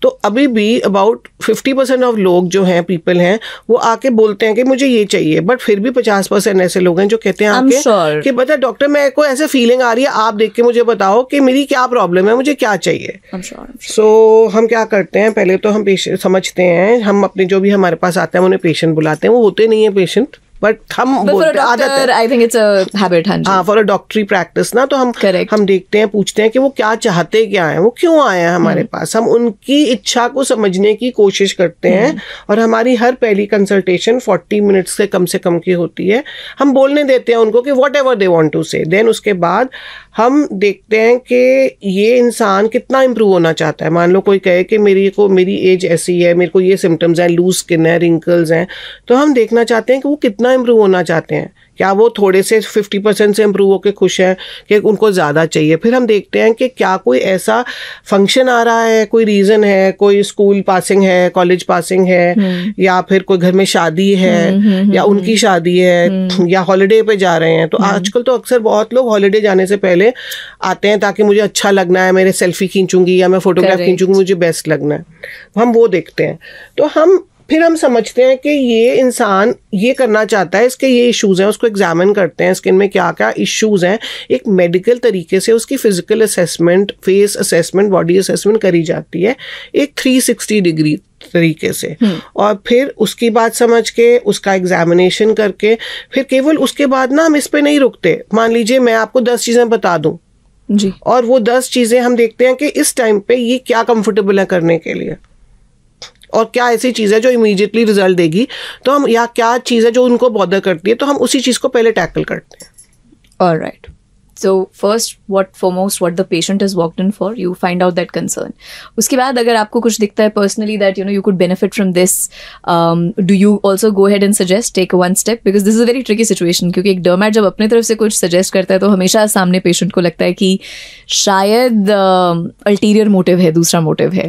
तो अभी भी अबाउट फिफ्टी परसेंट ऑफ लोग जो हैं पीपल हैं वो आके बोलते हैं कि मुझे ये चाहिए बट फिर भी पचास परसेंट ऐसे लोग हैं जो कहते हैं आके sure. कि बता डॉक्टर मैं को ऐसे फीलिंग आ रही है आप देख के मुझे बताओ कि मेरी क्या प्रॉब्लम है मुझे क्या चाहिए सो sure, sure. so, हम क्या करते हैं पहले तो हम पेशेंट समझते हैं हम अपने जो भी हमारे पास आते हैं उन्हें पेशेंट बुलाते हैं वो होते नहीं है पेशेंट बट हम आदत I think it's a habit हाँ फॉर अ डॉक्टरी प्रैक्टिस ना तो हम Correct. हम देखते हैं पूछते हैं कि वो क्या चाहते क्या है वो क्यों आए हैं हमारे hmm. पास हम उनकी इच्छा को समझने की कोशिश करते hmm. हैं हम्म। और हमारी हर पहली कंसल्टेशन फोर्टी मिनट्स से कम से कम की होती है हम बोलने देते हैं उनको कि whatever they want to say then उसके बाद हम देखते हैं कि ये इंसान कितना इम्प्रूव होना चाहता है मान लो कोई कहे कि मेरी को मेरी एज ऐसी है मेरे को ये सिम्टम्स हैं लूज स्किन है रिंकल्स हैं तो हम देखना चाहते हैं कि वो कितना कितना इम्प्रूव होना चाहते हैं क्या वो थोड़े से फिफ्टी परसेंट से इम्प्रूव होकर खुश हैं कि उनको ज़्यादा चाहिए फिर हम देखते हैं कि क्या कोई ऐसा फंक्शन आ रहा है कोई रीज़न है कोई स्कूल पासिंग है कॉलेज पासिंग है हम्म। या फिर कोई घर में शादी है हम्म, हम्म, या उनकी शादी है या हॉलीडे पे जा रहे हैं तो आजकल तो अक्सर बहुत लोग हॉलीडे जाने से पहले आते हैं ताकि मुझे अच्छा लगना है मेरे सेल्फी खींचूंगी या मैं फोटोग्राफ खींचूंगी मुझे बेस्ट लगना है तो हम वो देखते हैं तो हम फिर हम समझते हैं कि ये इंसान ये करना चाहता है इसके ये इश्यूज हैं उसको एग्जामिन करते हैं स्किन में क्या क्या इश्यूज हैं एक मेडिकल तरीके से उसकी physical assessment face assessment body assessment करी जाती है एक 360 डिग्री तरीके से हम्म। और फिर उसकी बात समझ के उसका एग्जामिनेशन करके फिर केवल उसके बाद ना हम इस पर नहीं रुकते मान लीजिए मैं आपको दस चीज़ें बता दूँ जी और वो दस चीज़ें हम देखते हैं कि इस टाइम पे ये क्या कंफर्टेबल है करने के लिए और क्या ऐसी चीज़ है जो इमीजिएटली रिजल्ट देगी तो हम या क्या चीज़ है जो उनको बॉदर करती है तो हम उसी चीज़ को पहले टैकल करते हैं और right so first what for most what the patient is walk in for you find out that concern उसके बाद अगर आपको कुछ दिखता है personally that you know you could benefit from this do you also go ahead and suggest take one step because this is very tricky situation क्योंकि एक डर्मेट जब अपने तरफ से कुछ सजेस्ट करता है तो हमेशा सामने पेशेंट को लगता है कि शायद अल्टीरियर uh, मोटिव है दूसरा मोटिव है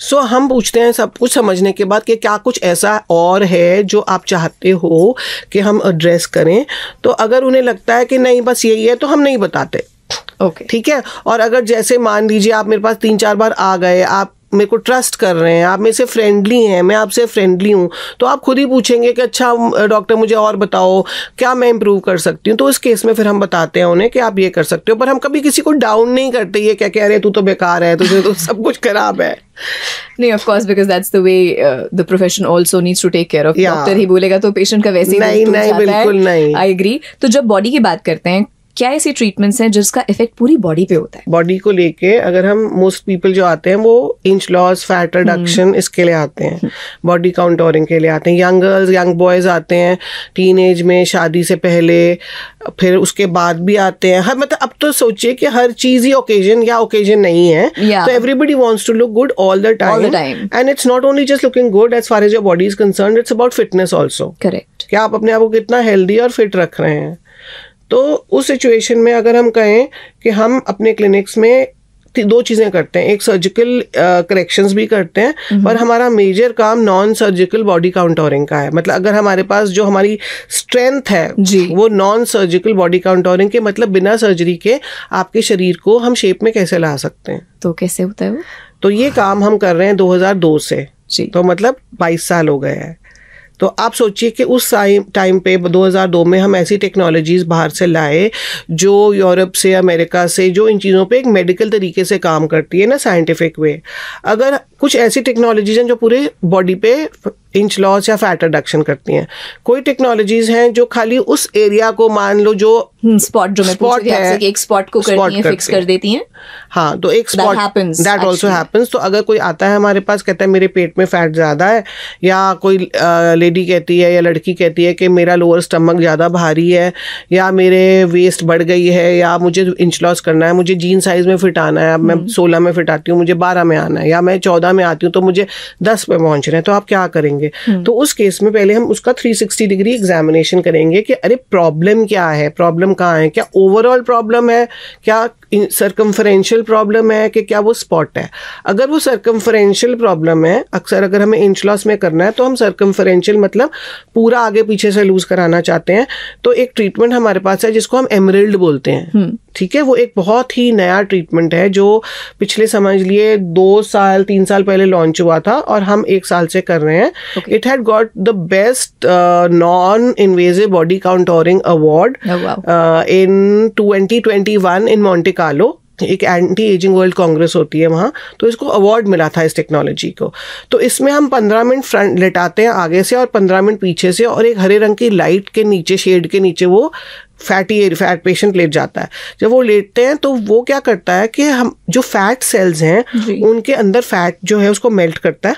सो so, हम पूछते हैं सब कुछ समझने के बाद कि क्या कुछ ऐसा और है जो आप चाहते हो कि हम एड्रेस करें तो अगर उन्हें लगता है कि नहीं बस यही है तो हम नहीं बताते ओके okay. ठीक है और अगर जैसे मान लीजिए आप मेरे पास तीन चार बार आ गए आप मेरे को ट्रस्ट कर रहे हैं आप मेरे से फ्रेंडली हैं मैं आपसे फ्रेंडली हूँ तो आप खुद ही पूछेंगे कि अच्छा डॉक्टर मुझे और बताओ क्या मैं इम्प्रूव कर सकती हूँ तो इस केस में फिर हम बताते हैं उन्हें कि आप ये कर सकते हो पर हम कभी किसी को डाउन नहीं करते ये क्या कह रहे हैं तू तो बेकार है तुझे तो सब कुछ खराब है नहीं of course because that's the way the profession also needs to take care of doctor ही बोलेगा तो पेशेंट का वैसे ही नहीं नहीं बिल्कुल नहीं आई एग्री तो जब बॉडी की बात करते हैं क्या ऐसी ट्रीटमेंट्स हैं जिसका इफेक्ट पूरी बॉडी पे होता है बॉडी को लेके अगर हम मोस्ट पीपल जो आते हैं वो इंच लॉस फैट रिडक्शन इसके लिए आते हैं बॉडी हम्म। काउंटोरिंग के लिए आते हैं यंग गर्ल्स यंग बॉयज आते हैं टीन एज में शादी से पहले फिर उसके बाद भी आते हैं हर मतलब अब तो सोचिए कि हर चीज ही ओकेजन या ओकेजन नहीं है तो everybody wants to look good all the time and it's not only just looking good as far as your body is concern it's about fitness also correct क्या आप अपने आप को कितना हेल्दी और फिट रख रहे हैं तो उस सिचुएशन में अगर हम कहें कि हम अपने क्लिनिक्स में दो चीज़ें करते हैं एक सर्जिकल करेक्शंस भी करते हैं पर हम्म। हमारा मेजर काम नॉन सर्जिकल बॉडी काउंटोरिंग का है मतलब अगर हमारे पास जो हमारी स्ट्रेंथ है जी वो नॉन सर्जिकल बॉडी काउंटोरिंग के मतलब बिना सर्जरी के आपके शरीर को हम शेप में कैसे ला सकते हैं तो कैसे होता है वो तो ये काम हम कर रहे हैं 2002 से जी तो मतलब 22 साल हो गए हैं तो आप सोचिए कि उस टाइम पे 2002 में हम ऐसी टेक्नोलॉजीज़ बाहर से लाए जो यूरोप से अमेरिका से जो इन चीज़ों पे एक मेडिकल तरीके से काम करती है ना साइंटिफिक वे अगर कुछ ऐसी टेक्नोलॉजीज़ हैं जो पूरे बॉडी पे इंच लॉस या फैट रिडक्शन करती हैं कोई टेक्नोलॉजीज हैं जो खाली उस एरिया को मान लो जो स्पॉट हम्म, जो स्पॉट है एक स्पॉट को करती है फिक्स कर देती हैं हाँ तो एक स्पॉट दैट ऑल्सो हैपन्स तो अगर कोई आता है हमारे पास कहता है मेरे पेट में फैट ज़्यादा है या कोई लेडी कहती है या लड़की कहती है कि मेरा लोअर स्टमक ज़्यादा भारी है या मेरे वेस्ट बढ़ गई है या मुझे इंच लॉस करना है मुझे जीन साइज़ में फिट आना है अब मैं हम्म। सोलह में फिट आती हूँ मुझे बारह में आना है या मैं चौदह में आती हूँ तो मुझे दस में पहुँचना है तो आप क्या करेंगे जाएंगे हम्म। तो उस केस में पहले हम उसका 360 डिग्री एग्जामिनेशन करेंगे कि अरे प्रॉब्लम क्या है प्रॉब्लम कहाँ है क्या ओवरऑल प्रॉब्लम है क्या सरकमफरेंशियल प्रॉब्लम है कि क्या वो स्पॉट है अगर वो सरकमफरेंशियल प्रॉब्लम है अक्सर अगर हमें इंच लॉस में करना है तो हम सरकमफरेंशियल मतलब पूरा आगे पीछे से लूज़ कराना चाहते हैं तो एक ट्रीटमेंट हमारे पास है जिसको हम एमरिल्ड बोलते हैं हम्म। ठीक है वो एक बहुत ही नया ट्रीटमेंट है जो पिछले समझ लिए दो साल तीन साल पहले लॉन्च हुआ था और हम एक साल से कर रहे हैं it had got the best non invasive body contouring award in twenty twenty one in मॉन्टिका निकालो एक एंटी एजिंग वर्ल्ड कांग्रेस होती है वहाँ तो इसको अवार्ड मिला था इस टेक्नोलॉजी को तो इसमें हम पंद्रह मिनट फ्रंट लेटाते हैं आगे से और पंद्रह मिनट पीछे से और एक हरे रंग की लाइट के नीचे शेड के नीचे वो फैटी फैट पेशेंट लेट जाता है जब वो लेटते हैं तो वो क्या करता है कि हम जो फैट सेल्स हैं उनके अंदर फैट जो है उसको मेल्ट करता है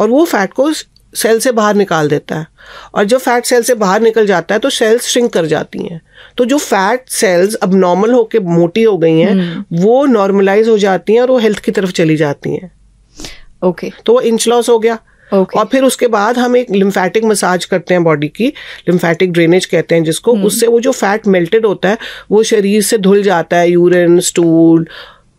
और वो फैट को सेल से बाहर निकाल देता है और जब फैट सेल से बाहर निकल जाता है तो सेल्स श्रिंक कर जाती हैं तो जो फैट सेल्स अब नॉर्मल होके मोटी हो गई हैं हम्म। वो नॉर्मलाइज हो जाती हैं और वो हेल्थ की तरफ चली जाती हैं ओके तो वो इंच लॉस हो गया Okay. और फिर उसके बाद हम एक लिम्फेटिक मसाज करते हैं बॉडी की लिम्फेटिक ड्रेनेज कहते हैं जिसको हम्म। उससे वो जो फैट मेल्टेड होता है वो शरीर से धुल जाता है यूरिन स्टूल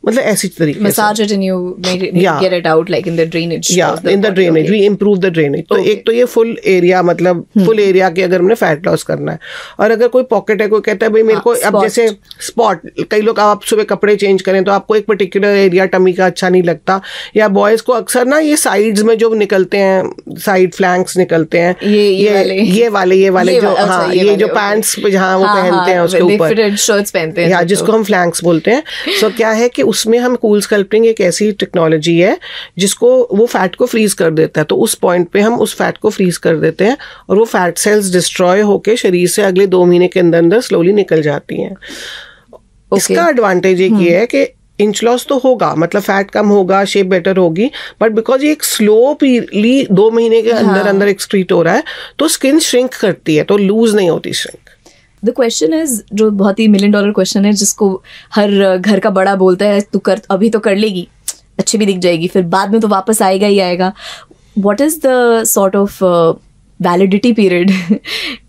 मतलब ऐसी तरीके massage it and you make it get it out like in the drainage या in the drainage we improve the drainage तो एक तो ये फुल एरिया मतलब फुल hmm. एरिया के अगर हमने फैट लॉस करना है और अगर कोई पॉकेट है कोई कहता है भाई मेरे हाँ, को अब जैसे स्पॉट कई लोग आप सुबह कपड़े चेंज करें तो आपको एक पर्टिकुलर एरिया टमी का अच्छा नहीं लगता या बॉयज़ को अक्सर ना ये साइड्स में जो निकलते हैं साइड फ्लैंक्स निकलते हैं ये ये ये वाले ये वाले जो हाँ ये जो हाँ, अच्छा, पैंट्स जहाँ वो हाँ, पहनते हैं उसके ऊपर शर्ट्स पहनते हैं या तो जिसको तो। हम फ्लैंक्स बोलते हैं सो क्या है कि उसमें हम कूल स्कल्पिंग एक ऐसी टेक्नोलॉजी है जिसको वो फैट को फ्रीज कर देता है तो उस पॉइंट पे हम उस फैट को फ्रीज कर देते हैं और वो फैट सेल्स डिस्ट्रॉय होके शरीर से अगले दो महीने के अंदर अंदर स्लोली निकल जाती हैं okay. इसका एडवांटेज एक ये हम्म। है कि इंच लॉस तो होगा मतलब फैट कम होगा शेप बेटर होगी बट बिकॉज ये एक पीली दो महीने के हाँ। अंदर अंदर एक्सक्रीट हो रहा है तो स्किन श्रिंक करती है तो लूज नहीं होती श्रिंक द क्वेश्चन इज जो बहुत ही मिलियन डॉलर क्वेश्चन है जिसको हर घर का बड़ा बोलता है तू कर अभी तो कर लेगी अच्छी भी दिख जाएगी फिर बाद में तो वापस आएगा ही आएगा what is the sort of validity period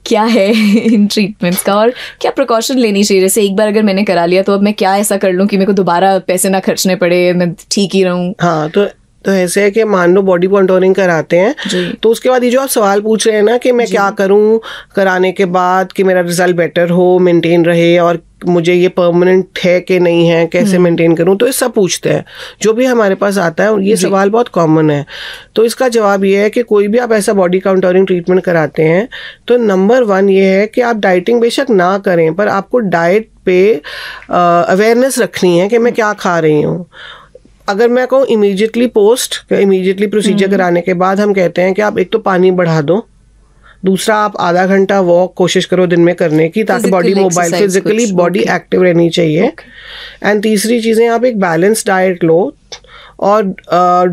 क्या है इन ट्रीटमेंट्स का और क्या प्रिकॉशन लेनी चाहिए जैसे एक बार अगर मैंने करा लिया तो अब मैं क्या ऐसा कर लूँ कि मेरे को दोबारा पैसे ना खर्चने पड़े मैं ठीक ही रहूँ हाँ तो तो ऐसे है कि मान लो बॉडी कॉन्टोरिंग कराते हैं तो उसके बाद ये जो आप सवाल पूछ रहे हैं ना कि मैं क्या करूं कराने के बाद कि मेरा रिजल्ट बेटर हो मेंटेन रहे और मुझे ये परमानेंट है कि नहीं है कैसे मेंटेन हम्म। करूं तो ये सब पूछते हैं जो भी हमारे पास आता है ये सवाल बहुत कॉमन है तो इसका जवाब ये है कि कोई भी आप ऐसा बॉडी काउंटरिंग ट्रीटमेंट कराते हैं तो नंबर वन ये है कि आप डाइटिंग बेशक ना करें पर आपको डाइट पे अवेयरनेस रखनी है कि मैं हम्म। क्या खा रही हूँ अगर मैं कहूँ इमीजिएटली पोस्ट इमीजिएटली प्रोसीजर कराने के बाद हम कहते हैं कि आप एक तो पानी बढ़ा दो दूसरा आप आधा घंटा वॉक कोशिश करो दिन में करने की ताकि body mobile physically body active रहनी चाहिए एंड तीसरी चीज़ें आप एक बैलेंस डाइट लो और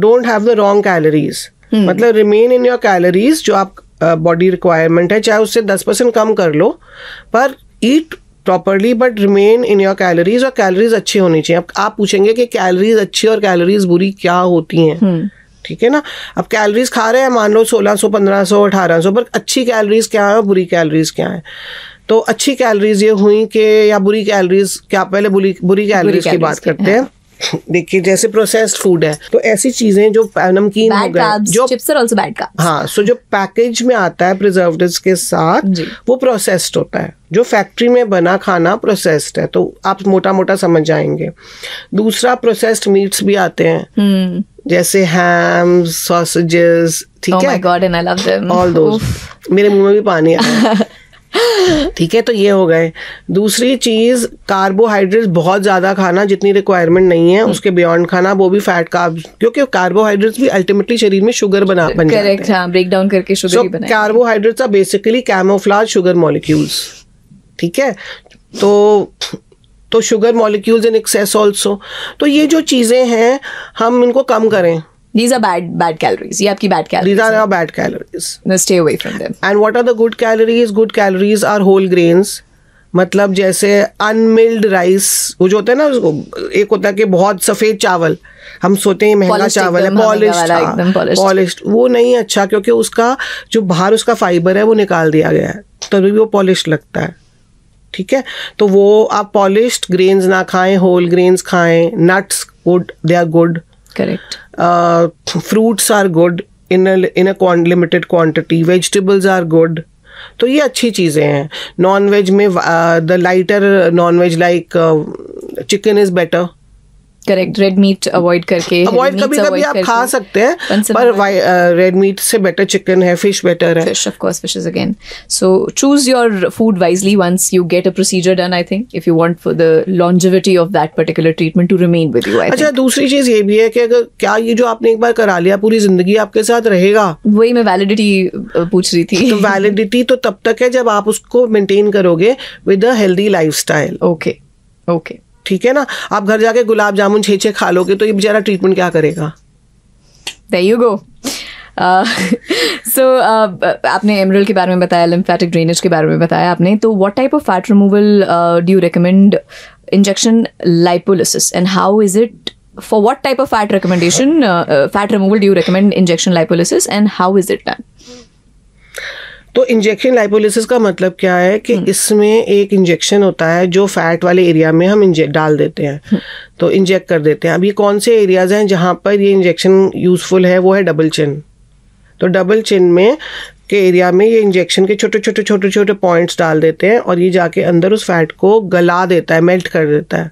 don't have the wrong calories मतलब रिमेन इन योर कैलोरीज जो आप बॉडी रिक्वायरमेंट है चाहे उससे दस परसेंट कम कर लो पर eat properly but remain in your calories और कैलोरीज अच्छी होनी चाहिए अब आप पूछेंगे कि कैलोरीज अच्छी और कैलोरीज बुरी क्या होती हैं हम्म। ठीक है ना अब कैलोरीज खा रहे हैं मान लो सोलह पंद्रह सौ अठारह सौ पर अच्छी कैलोरीज क्या है और बुरी कैलोरीज क्या है तो अच्छी कैलोरीज ये हुई कि या बुरी कैलोरीज क्या पहले बुरी बुरी कैलोरीज की बात करते हाँ। हैं देखिए जैसे प्रोसेस्ड फूड है तो ऐसी चीजें जो नमकीन हो गए जो chips are also bad carbs हां सो जो पैकेज में आता है प्रिजर्वेटिव्स के साथ वो प्रोसेस्ड होता है जो फैक्ट्री में बना खाना प्रोसेस्ड है तो आप मोटा मोटा समझ जाएंगे दूसरा प्रोसेस्ड मीट्स भी आते हैं हम्म। जैसे हैम सॉसेजेस ठीक oh है ऑल दोस (laughs) मेरे मुंह में भी पानी आ (laughs) ठीक है तो ये हो गए दूसरी चीज़ कार्बोहाइड्रेट बहुत ज़्यादा खाना जितनी रिक्वायरमेंट नहीं है हम्म। उसके बियॉन्ड खाना वो भी फैट का क्योंकि कार्बोहाइड्रेट भी अल्टीमेटली शरीर में शुगर बना बन करेक्ट हाँ ब्रेक डाउन करके sugar so, carbohydrates are basically camouflage sugar molecules ठीक है तो तो sugar molecules in excess also तो ये जो चीज़ें हैं हम इनको कम करें These are bad bad calories. ये आपकी bad calories. These are our bad calories. No, stay away from them. And what are the good calories? Good calories are whole grains. मतलब जैसे अनमिल्ड राइस वो जो होता है ना उसको एक होता है कि बहुत सफ़ेद चावल हम सोते हैं महंगा चावल है पॉलिश पॉलिश हाँ, वो नहीं अच्छा क्योंकि उसका जो बाहर उसका फाइबर है वो निकाल दिया गया है तो भी वो पॉलिश लगता है ठीक है तो वो आप पॉलिश ग्रेन्स ना खाएं होल ग्रेन्स खाएं nuts good they are good correct fruits are good in in a limited quantity vegetables are good तो ये अच्छी चीज़ें हैं नॉन वेज में the lighter non veg like chicken is better correct red meat avoid करके avoid कभी कभी आप खा सकते हैं पर रेड मीट uh, से बेटर चिकन है फिश बेटर है fish of course fish is again so choose your food wisely once you get a procedure done I think if you want for the longevity of that particular treatment to remain with you अच्छा दूसरी चीज ये भी है कि अगर क्या ये जो आपने एक बार करा लिया पूरी जिंदगी आपके साथ रहेगा वही मैं वैलिडिटी uh, पूछ रही थी तो वैलिडिटी तो तब तक है जब आप उसको मेंटेन करोगे with a healthy lifestyle okay okay ठीक है ना आप घर जाके गुलाब जामुन छे छे खा लोगे तो ये बेचारा ट्रीटमेंट क्या करेगा यू गो सो आपने एमरल के बारे में बताया लिम्फेटिक ड्रेनेज के बारे में बताया आपने तो what type of fat removal do you recommend injection lipolysis and how is it for what type of fat recommendation fat removal do you do injection lipolysis and how is it done तो injection lipolysis का मतलब क्या है कि हम्म। इसमें एक injection होता है जो फैट वाले एरिया में हम इंजेक्ट डाल देते हैं हम्म। तो इंजेक्ट कर देते हैं अब ये कौन से एरियाज हैं जहाँ पर ये इंजेक्शन यूजफुल है वो है डबल चिन तो डबल चिन में के एरिया में ये इंजेक्शन के छोटे छोटे छोटे छोटे पॉइंट्स डाल देते हैं और ये जाके अंदर उस फैट को गला देता है मेल्ट कर देता है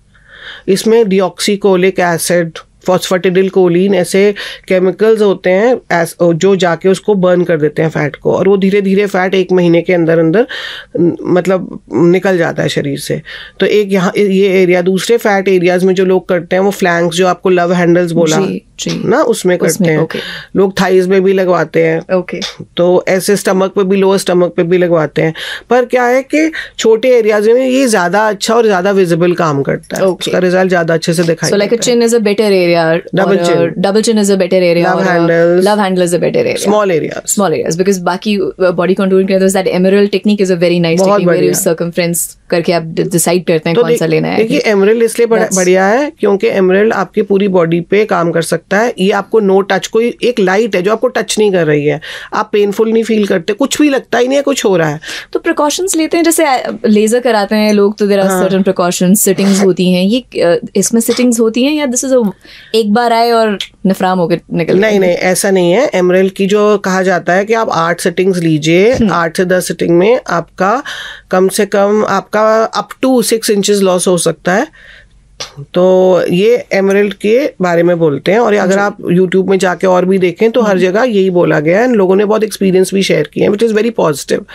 इसमें डिऑक्सीकोलिक एसिड फॉस्फाटिडिल कोलिन ऐसे केमिकल्स होते हैं एस जो जाके उसको बर्न कर देते हैं फैट को और वो धीरे धीरे फैट एक महीने के अंदर अंदर मतलब निकल जाता है शरीर से तो एक यहाँ ये एरिया दूसरे फैट एरियाज में जो लोग करते हैं वो फ्लैंक्स जो आपको लव हैंडल्स बोला जी, जी, ना उसमें करते उसमें, हैं okay. लोग थाइज में भी लगवाते हैं ओके okay. तो ऐसे स्टमक पे भी लोअर स्टमक पे भी लगवाते हैं पर क्या है कि छोटे एरियाज में ये ज़्यादा अच्छा और ज़्यादा विजिबल काम करता है okay. उसका रिजल्ट ज़्यादा अच्छे से दिखाई so, like a area. Double uh, chin. Double chin is a better area. Love uh, handles. Love handle is a better area. Small Small areas because क्योंकि एमरल आपकी पूरी बॉडी पे काम कर सकता है ये आपको नो टच कोई एक लाइट है जो आपको टच नहीं कर रही है आप पेनफुल नहीं फील करते कुछ भी लगता ही नहीं है कुछ हो रहा है तो प्रिकॉशंस लेते हैं जैसे लेजर uh, कराते हैं लोग तो there are certain precautions sittings होती हैं ये इसमें सिटिंग्स होती हैं या दिस इज अ एक बार आए और नफराम होकर निकल नहीं नहीं ऐसा नहीं है एमरेल की जो कहा जाता है कि आप आठ सेटिंग्स लीजिए (laughs) आठ से दस सेटिंग में आपका कम से कम आपका up to six inches loss हो सकता है तो ये एमरल्ड के बारे में बोलते हैं और अगर आप यूट्यूब में जाके और भी देखें तो हर हम्म। जगह यही बोला गया है लोगों ने बहुत एक्सपीरियंस भी शेयर किए हैं विच इज़ वेरी पॉजिटिव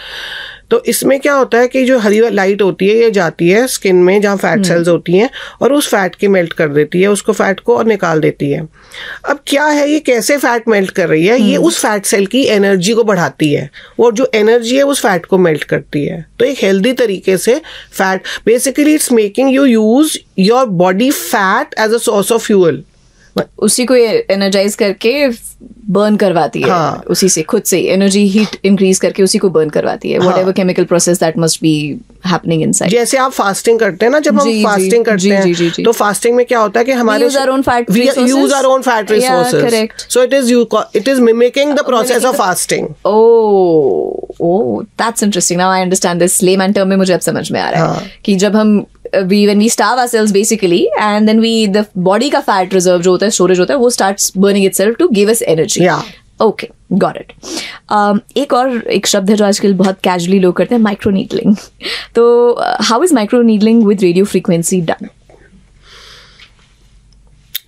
तो इसमें क्या होता है कि जो हरी लाइट होती है ये जाती है स्किन में जहाँ फैट सेल्स हम्म। होती हैं और उस फैट की मेल्ट कर देती है उसको फैट को और निकाल देती है अब क्या है ये कैसे फैट मेल्ट कर रही है ये हम्म। उस फैट सेल की एनर्जी को बढ़ाती है और जो एनर्जी है उस फैट को मेल्ट करती है तो एक हेल्दी तरीके से fat basically it's making you use your body fat as a source of fuel उसी को एनर्जाइज करके बर्न करवाती है हाँ. उसी से खुद से एनर्जी हीट इंक्रीज करके उसी को बर्न करवाती है whatever chemical process that must be happening inside जैसे आप फास्टिंग करते हैं ना जब जी, हम फास्टिंग करते जी, हैं जी, जी, जी. तो फास्टिंग में क्या होता है कि हमारे use our own fat use our own fat resources so it is it is mimicking the process of fasting oh oh that's interesting now I understand this layman term में मुझे अब समझ में आ रहा है हाँ। कि जब हम we when we starve ourselves basically and then we the body ka fat reserve jo hota hai storage hota hai वो starts burning itself to give us energy yeah. Okay got it एक और एक शब्द है जो आजकल बहुत casually लोग करते हैं माइक्रो नीडलिंग तो how is micro needling with radio frequency done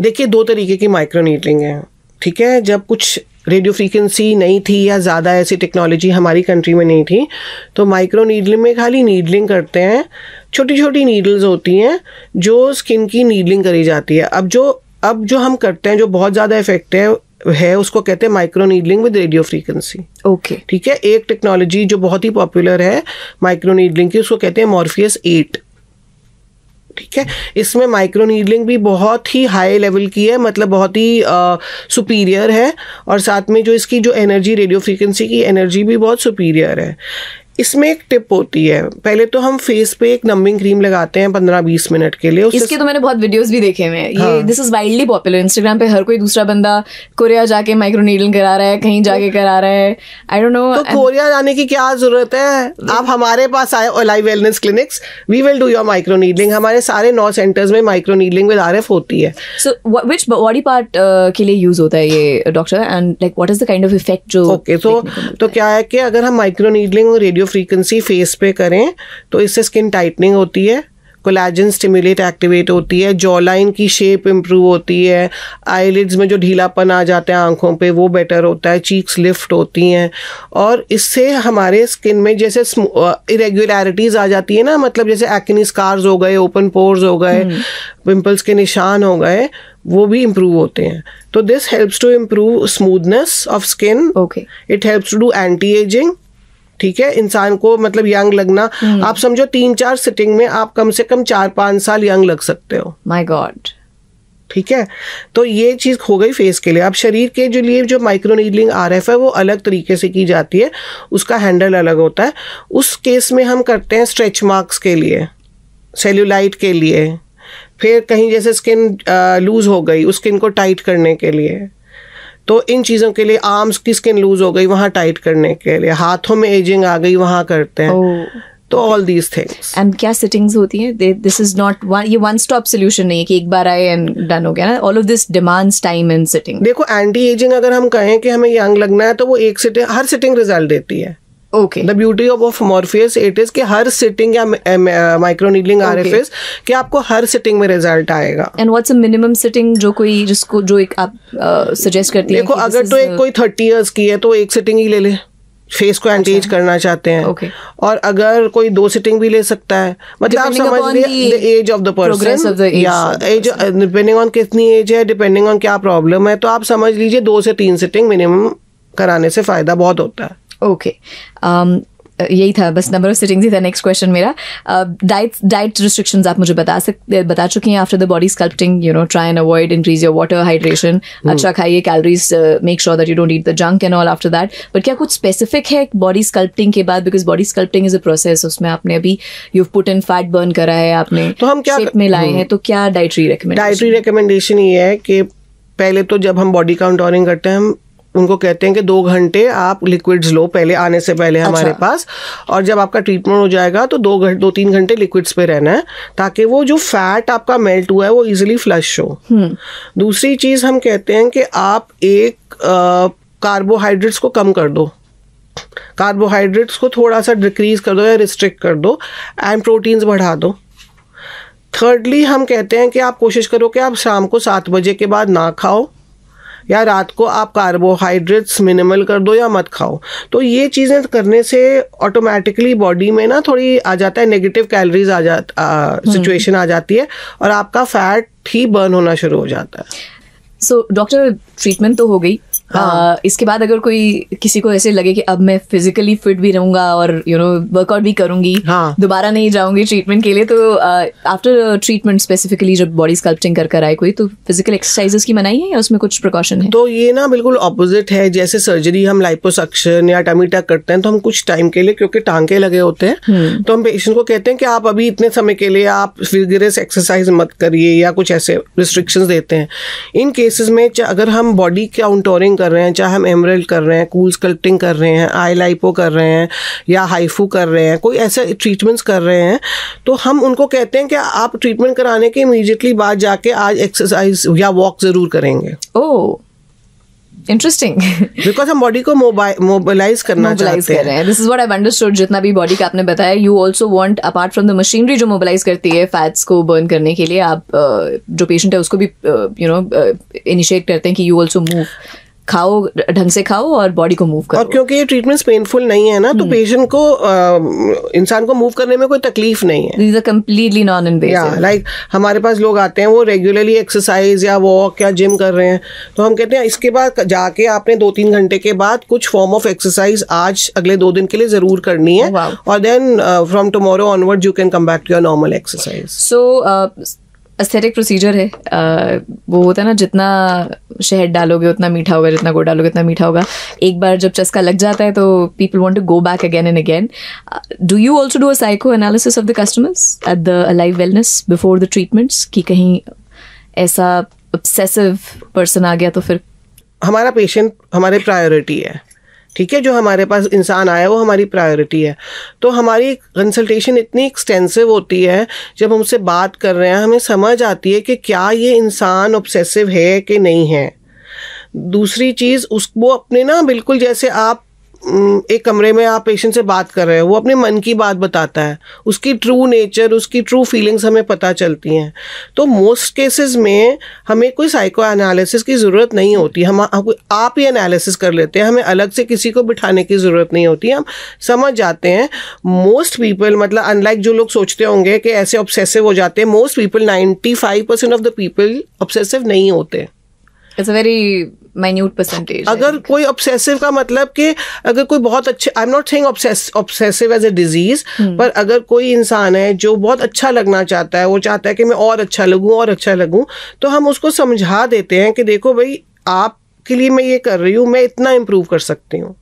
देखिए दो तरीके की माइक्रो नीडलिंग है ठीक है जब कुछ रेडियो फ्रीक्वेंसी नहीं थी या ज़्यादा ऐसी टेक्नोलॉजी हमारी कंट्री में नहीं थी तो माइक्रो नीडलिंग में खाली नीडलिंग करते हैं छोटी छोटी नीडल्स होती हैं जो स्किन की नीडलिंग करी जाती है अब जो अब जो हम करते हैं जो बहुत ज़्यादा इफेक्ट है है उसको कहते हैं micro needling with radio frequency okay ठीक है एक टेक्नोलॉजी जो बहुत ही पॉपुलर है माइक्रो नीडलिंग की उसको कहते हैं मॉर्फियस एट ठीक है इसमें माइक्रो नीडलिंग भी बहुत ही हाई लेवल की है मतलब बहुत ही सुपीरियर है और साथ में जो इसकी जो एनर्जी रेडियो फ्रीक्वेंसी की एनर्जी भी बहुत सुपीरियर है इसमें एक टिप होती है पहले तो हम फेस पे एक नंबिंग क्रीम लगाते हैं पंद्रह बीस मिनट के लिए इसके तो मैंने बहुत वीडियोस भी देखे हुए हैं ये this is wildly popular Instagram पे हर कोई दूसरा बंदा कोरिया जाके माइक्रोनीडल करा रहा है कहीं जाके करा रहा है आई डोंट नो तो कोरिया जाने की क्या जरूरत है आप हमारे पास आए Live Wellness Clinics we will do your microneedling हमारे सारे नौ सेंटर्स में माइक्रोनीडलिंग विद आर होती है सो विच बॉडी पार्ट के लिए यूज होता है ये doctor and like what is the kind of effect जो ओके सो तो, तो क्या है कि अगर हम माइक्रोनीडलिंग और रेडियो रेडियो फ्रीक्वेंसी फेस पे करें तो इससे स्किन टाइटनिंग होती है कोलाजन स्टिमुलेट एक्टिवेट होती है जॉ लाइन की शेप इम्प्रूव होती है आईलिड्स में जो ढीलापन आ जाता है आँखों पे वो बेटर होता है चीक्स लिफ्ट होती हैं और इससे हमारे स्किन में जैसे इरेगुलरिटीज़ आ जाती है ना मतलब जैसे एक्नी स्कार्स हो गए ओपन पोर्स हो गए पिम्पल्स हम्म। के निशान हो गए वो भी इम्प्रूव होते हैं तो this helps to improve smoothness of skin okay it helps to do anti ageing ठीक है इंसान को मतलब यंग लगना हम्म। आप समझो तीन चार सिटिंग में आप कम से कम चार पाँच साल यंग लग सकते हो माई गॉड ठीक है तो ये चीज़ हो गई फेस के लिए आप शरीर के जो लिए जो माइक्रो नीडलिंग आर एफ है वो अलग तरीके से की जाती है उसका हैंडल अलग होता है उस केस में हम करते हैं स्ट्रेच मार्क्स के लिए सेल्यूलाइट के लिए फिर कहीं जैसे स्किन लूज़ हो गई उस स्किन को टाइट करने के लिए तो इन चीज़ों के लिए आर्म्स की स्किन लूज हो गई वहाँ टाइट करने के लिए हाथों में एजिंग आ गई वहाँ करते हैं oh. तो ऑल दीज थिंग्स एंड क्या सिटिंग्स होती हैं दिस इज नॉट वन ये वन स्टॉप सोल्यूशन नहीं है कि एक बार आए एंड डन हो गया ना all of this demands time and sitting देखो एंटी एजिंग अगर हम कहें कि हमें यंग लगना है तो वो एक सिटिंग हर सिटिंग रिजल्ट देती है okay the beauty of Morpheus it is कि हर सिटिंग या micro needling R F S कि आपको हर सिटिंग में रिजल्ट आएगा and what's a minimum sitting जो कोई जिसको जो एक आप सजेस्ट uh, करती है देखो अगर तो एक कोई थर्टी ईयर्स की है तो एक सिटिंग ही ले ले फेस को एंटीज अच्छा। करना चाहते हैं ओके okay. और अगर कोई दो सिटिंग भी ले सकता है मतलब आप समझ the age of the person या एज डिपेंडिंग ऑन कितनी एज है डिपेंडिंग ऑन क्या प्रॉब्लम है तो आप समझ लीजिए दो से तीन सिटिंग मिनिमम कराने से फायदा बहुत होता है ओके um, uh, यही था बस नंबर ऑफ सिटिंग ही था नेक्स्ट क्वेश्चन मेरा डाइट डाइट रिस्ट्रिक्शन आप मुझे बता सकते बता चुके हैं after the body sculpting you know try and avoid increase your water hydration अच्छा खाइए calories make sure that you don't eat the junk and all after that but क्या कुछ स्पेसिफिक है बॉडी स्कल्पटिंग के बाद because body sculpting is a process उसमें आपने अभी you put in fat burn करा है आपने तो हम क्या में लाए हैं hmm. तो क्या डाइटरी रिकमेंडेशन डाइटरी रिकमेंडेशन ये है कि पहले तो जब हम बॉडी काउंट टॉनिंग करते हैं हम उनको कहते हैं कि दो घंटे आप लिक्विड्स लो पहले आने से पहले अच्छा। हमारे अच्छा। पास और जब आपका ट्रीटमेंट हो जाएगा तो दो घंटे दो तीन घंटे लिक्विड्स पे रहना है ताकि वो जो फैट आपका मेल्ट हुआ है वो इजिली फ्लश हो हम्म। दूसरी चीज़ हम कहते हैं कि आप एक कार्बोहाइड्रेट्स को कम कर दो कार्बोहाइड्रेट्स को थोड़ा सा डिक्रीज कर दो या रिस्ट्रिक्ट कर दो एंड प्रोटीन्स बढ़ा दो थर्डली हम कहते हैं कि आप कोशिश करो कि आप शाम को सात बजे के बाद ना खाओ या रात को आप कार्बोहाइड्रेट्स मिनिमल कर दो या मत खाओ तो ये चीज़ें करने से ऑटोमेटिकली बॉडी में ना थोड़ी आ जाता है नेगेटिव कैलोरीज आ जा सिचुएशन हम्म। आ जाती है और आपका फैट ही बर्न होना शुरू हो जाता है सो डॉक्टर ट्रीटमेंट तो हो गई हाँ। इसके बाद अगर कोई किसी को ऐसे लगे कि अब मैं फिजिकली फिट भी रहूंगा और यू नो वर्कआउट भी करूंगी हाँ. दोबारा नहीं जाऊंगी ट्रीटमेंट के लिए तो आफ्टर ट्रीटमेंट स्पेसिफिकली जब बॉडी स्कल्पटिंग कर कर आए कोई तो फिजिकल एक्सरसाइजेस की मनाई है या उसमें कुछ प्रिकॉशन है तो ये ना बिल्कुल ऑपोजिट है जैसे सर्जरी हम लाइपोसक्शन या टमीटा करते हैं तो हम कुछ टाइम के लिए क्योंकि टांके लगे होते हैं हम्म। तो हम पेशेंट को कहते हैं कि आप अभी इतने समय के लिए आप फिगरस एक्सरसाइज मत करिए या कुछ ऐसे रिस्ट्रिक्शंस देते हैं इन केसेस में अगर हम बॉडी काउंटोरिंग कर रहे हैं चाहे हम एमरेल कर रहे हैं कूल स्कल्पटिंग कर रहे हैं आई लाइपो कर रहे हैं या हाइफू कर रहे हैं कोई ऐसे ट्रीटमेंट्स कर रहे हैं तो हम उनको कहते हैं कि आप ट्रीटमेंट कराने के इमीजिएटली बाद जाके आज एक्सरसाइज या वॉक ज़रूर करेंगे ओ oh. इंटरेस्टिंग बिकॉज हम बॉडी को मोबाइलाइज करना मोबिलाइज कर रहे हैं this is what I understood जितना भी बॉडी का आपने बताया you also want apart from the machinery जो मोबिलाइज करती है फैट्स को बर्न करने के लिए आप uh, जो पेशेंट है उसको भी यू नो इनिशिएट करते हैं कि यू ऑल्सो मूव खाओ ढंग से खाओ और बॉडी को मूव करो और क्योंकि ये ट्रीटमेंट्स पेनफुल नहीं है ना तो पेशेंट हम्म। को इंसान को मूव करने में कोई तकलीफ नहीं है these a completely non invasive like हमारे पास लोग आते हैं वो रेगुलरली एक्सरसाइज या वॉक या जिम कर रहे हैं तो हम कहते हैं इसके बाद जाके आपने दो तीन घंटे के बाद कुछ फॉर्म ऑफ एक्सरसाइज आज अगले दो दिन के लिए जरूर करनी है और then from tomorrow onward you can come back to your normal exercise so aesthetic procedure है आ, वो होता है ना जितना शहद डालोगे उतना मीठा होगा जितना गुड़ डालोगे उतना मीठा होगा एक बार जब चस्का लग जाता है तो people want to go back again and again do you also do a psycho analysis of the customers at the live wellness before the treatments कि कहीं ऐसा ऑब्सेसिव पर्सन आ गया तो फिर हमारा पेशेंट हमारे प्रायोरिटी है ठीक है जो हमारे पास इंसान आया वो हमारी प्रायोरिटी है तो हमारी कंसल्टेशन इतनी एक्सटेंसिव होती है जब हमसे बात कर रहे हैं हमें समझ आती है कि क्या ये इंसान ऑब्सेसिव है कि नहीं है दूसरी चीज़ उस वो अपने ना बिल्कुल जैसे आप एक कमरे में आप पेशेंट से बात कर रहे हो वो अपने मन की बात बताता है उसकी ट्रू नेचर उसकी ट्रू फीलिंग्स हमें पता चलती हैं तो मोस्ट केसेस में हमें कोई साइको एनालिसिस की ज़रूरत नहीं होती हम आप ही एनालिसिस कर लेते हैं हमें अलग से किसी को बिठाने की ज़रूरत नहीं होती हम समझ जाते हैं मोस्ट पीपल मतलब अनलाइक जो लोग सोचते होंगे कि ऐसे ऑब्सेसिव हो जाते हैं most people ninety five percent of the people obsessive नहीं होते इट्स वेरी माइन्यूट परसेंटेज अगर कोई ऑब्सेसिव का मतलब कि अगर कोई बहुत अच्छे I am not thing obsessive as a disease पर अगर कोई इंसान है जो बहुत अच्छा लगना चाहता है वो चाहता है कि मैं और अच्छा लगूँ और अच्छा लगूँ तो हम उसको समझा देते हैं कि देखो भाई आपके लिए मैं ये कर रही हूँ मैं इतना इम्प्रूव कर सकती हूँ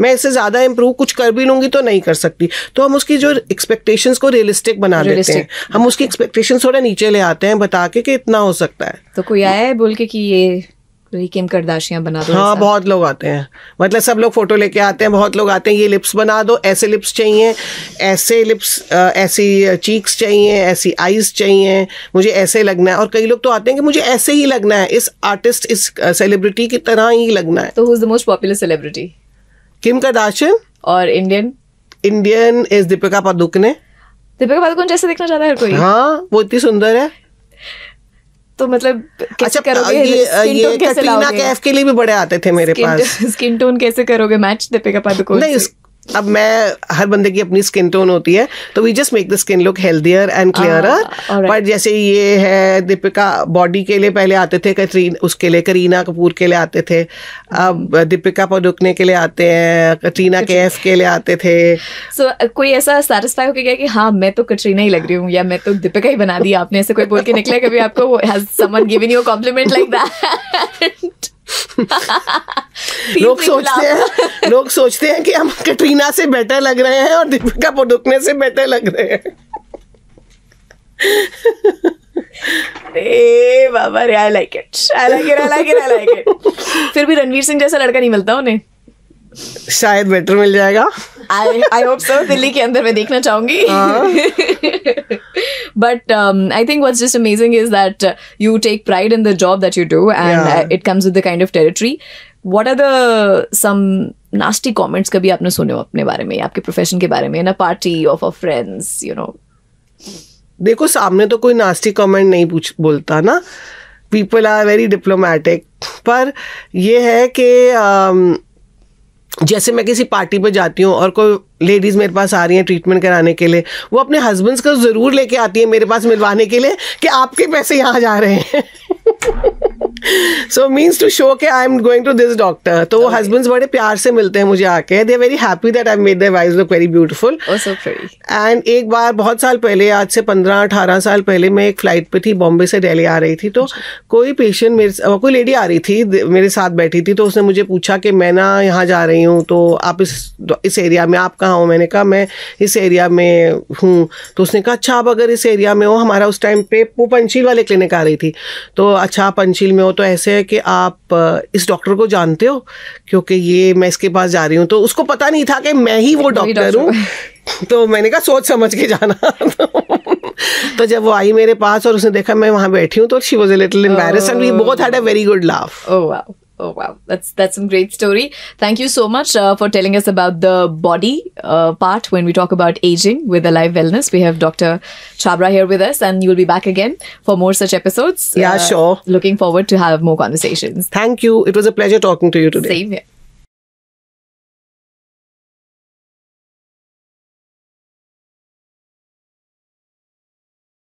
मैं इससे ज़्यादा इम्प्रूव कुछ कर भी लूंगी तो नहीं कर सकती तो हम उसकी जो एक्सपेक्टेशंस को रियलिस्टिक बना देते हैं हम उसकी एक्सपेक्टेशंस थोड़े नीचे ले आते हैं बता के कि इतना हो सकता है तो कोई आया है बोल के कि ये किम करदाशियां बना दो हाँ बहुत लोग आते हैं मतलब सब लोग फोटो लेके आते हैं बहुत लोग आते हैं ये लिप्स बना दो ऐसे लिप्स चाहिए ऐसे लिप्स ऐसी चीक्स चाहिए ऐसी आईज चाहिए मुझे ऐसे लगना है और कई लोग तो आते हैं कि मुझे ऐसे ही लगना है इस आर्टिस्ट इस सेलिब्रिटी की तरह ही लगना है तो who is the most popular celebrity Kim Kardashian और Indian Indian is Deepika Padukone Deepika Padukone जैसे देखना चाहता है कोई हाँ वो इतनी सुंदर है तो मतलब कैसे अच्छा, करोगे कैसे कैटरीना कैफ के लिए भी बड़े आते थे मेरे पास स्किन (laughs) टोन कैसे करोगे मैच दीपिका पादुकोण नहीं अब मैं हर बंदे की अपनी स्किन टोन होती है तो we just make the skin look healthier and clear but जैसे ये है दीपिका बॉडी के लिए पहले आते थे कतरीन उसके लिए करीना कपूर के लिए आते थे अब दीपिका पदुकने के लिए आते हैं कटरीना कैफ के लिए आते थे सो so, uh, कोई ऐसा सेटिस्फाई होकर गया कि हाँ मैं तो कटरीना ही लग रही हूँ या मैं तो दीपिका ही बना दी आपने ऐसे कोई बोल के निकला कभी आपको यू कॉम्प्लीमेंट लाइक दैट लोग सोचते हैं लोग सोचते हैं कि हम कटरीना से बेटर लग रहे हैं और दीपिका पडुकने से बेटर लग रहे हैं बाबा रे I like it I like it I like it I like it फिर भी रणवीर सिंह जैसा लड़का नहीं मिलता उन्हें शायद बेटर मिल जाएगा आई होप सो दिल्ली के अंदर मैं देखना चाहूंगी but I think what just amazing is that you take pride in the job that you do and it comes with the kind of territory what are the some nasty comments कभी आपने सुने हो अपने बारे में आपके profession के बारे में in party of our friends you know देखो सामने तो कोई नास्टी कॉमेंट नहीं पूछ बोलता ना पीपल आर वेरी डिप्लोमेटिक पर यह है कि um, जैसे मैं किसी पार्टी पर जाती हूँ और कोई लेडीज़ मेरे पास आ रही हैं ट्रीटमेंट कराने के लिए वो अपने हस्बैंड्स को ज़रूर लेके आती है मेरे पास मिलवाने के लिए कि आपके पैसे यहाँ जा रहे हैं सो मीन्स टू शो के I am going to this doctor तो वो हस्बैंड्स बड़े प्यार से मिलते हैं मुझे आके they very happy that I made their wives look very beautiful and एक बार बहुत साल पहले आज से पंद्रह अठारह साल पहले मैं एक फ्लाइट पे थी बॉम्बे से दिल्ली आ रही थी तो अच्छा। कोई पेशेंट मेरे कोई लेडी आ रही थी मेरे साथ बैठी थी तो उसने मुझे पूछा कि मैं ना यहाँ जा रही हूँ तो आप इस इस एरिया में आप कहाँ हो मैंने कहा मैं इस एरिया में हूँ तो उसने कहा अच्छा आप अगर इस एरिया में हो हमारा उस टाइम पे वो पंचील वाले क्लिनिक आ रही थी तो अच्छा आप अंशील में हो तो ऐसे है कि आप इस डॉक्टर को जानते हो क्योंकि ये मैं इसके पास जा रही हूँ तो उसको पता नहीं था कि मैं ही वो डॉक्टर हूँ (laughs) तो मैंने कहा सोच समझ के जाना (laughs) तो जब वो आई मेरे पास और उसने देखा मैं वहाँ बैठी हूँ तो she was little embarrassed and we both had a very good laugh oh wow that's that's some great story thank you so much uh, for telling us about the body uh, part when we talk about aging with alive wellness we have dr chabra here with us and you'll be back again for more such episodes yeah uh, sure looking forward to have more conversations thank you it was a pleasure talking to you today same here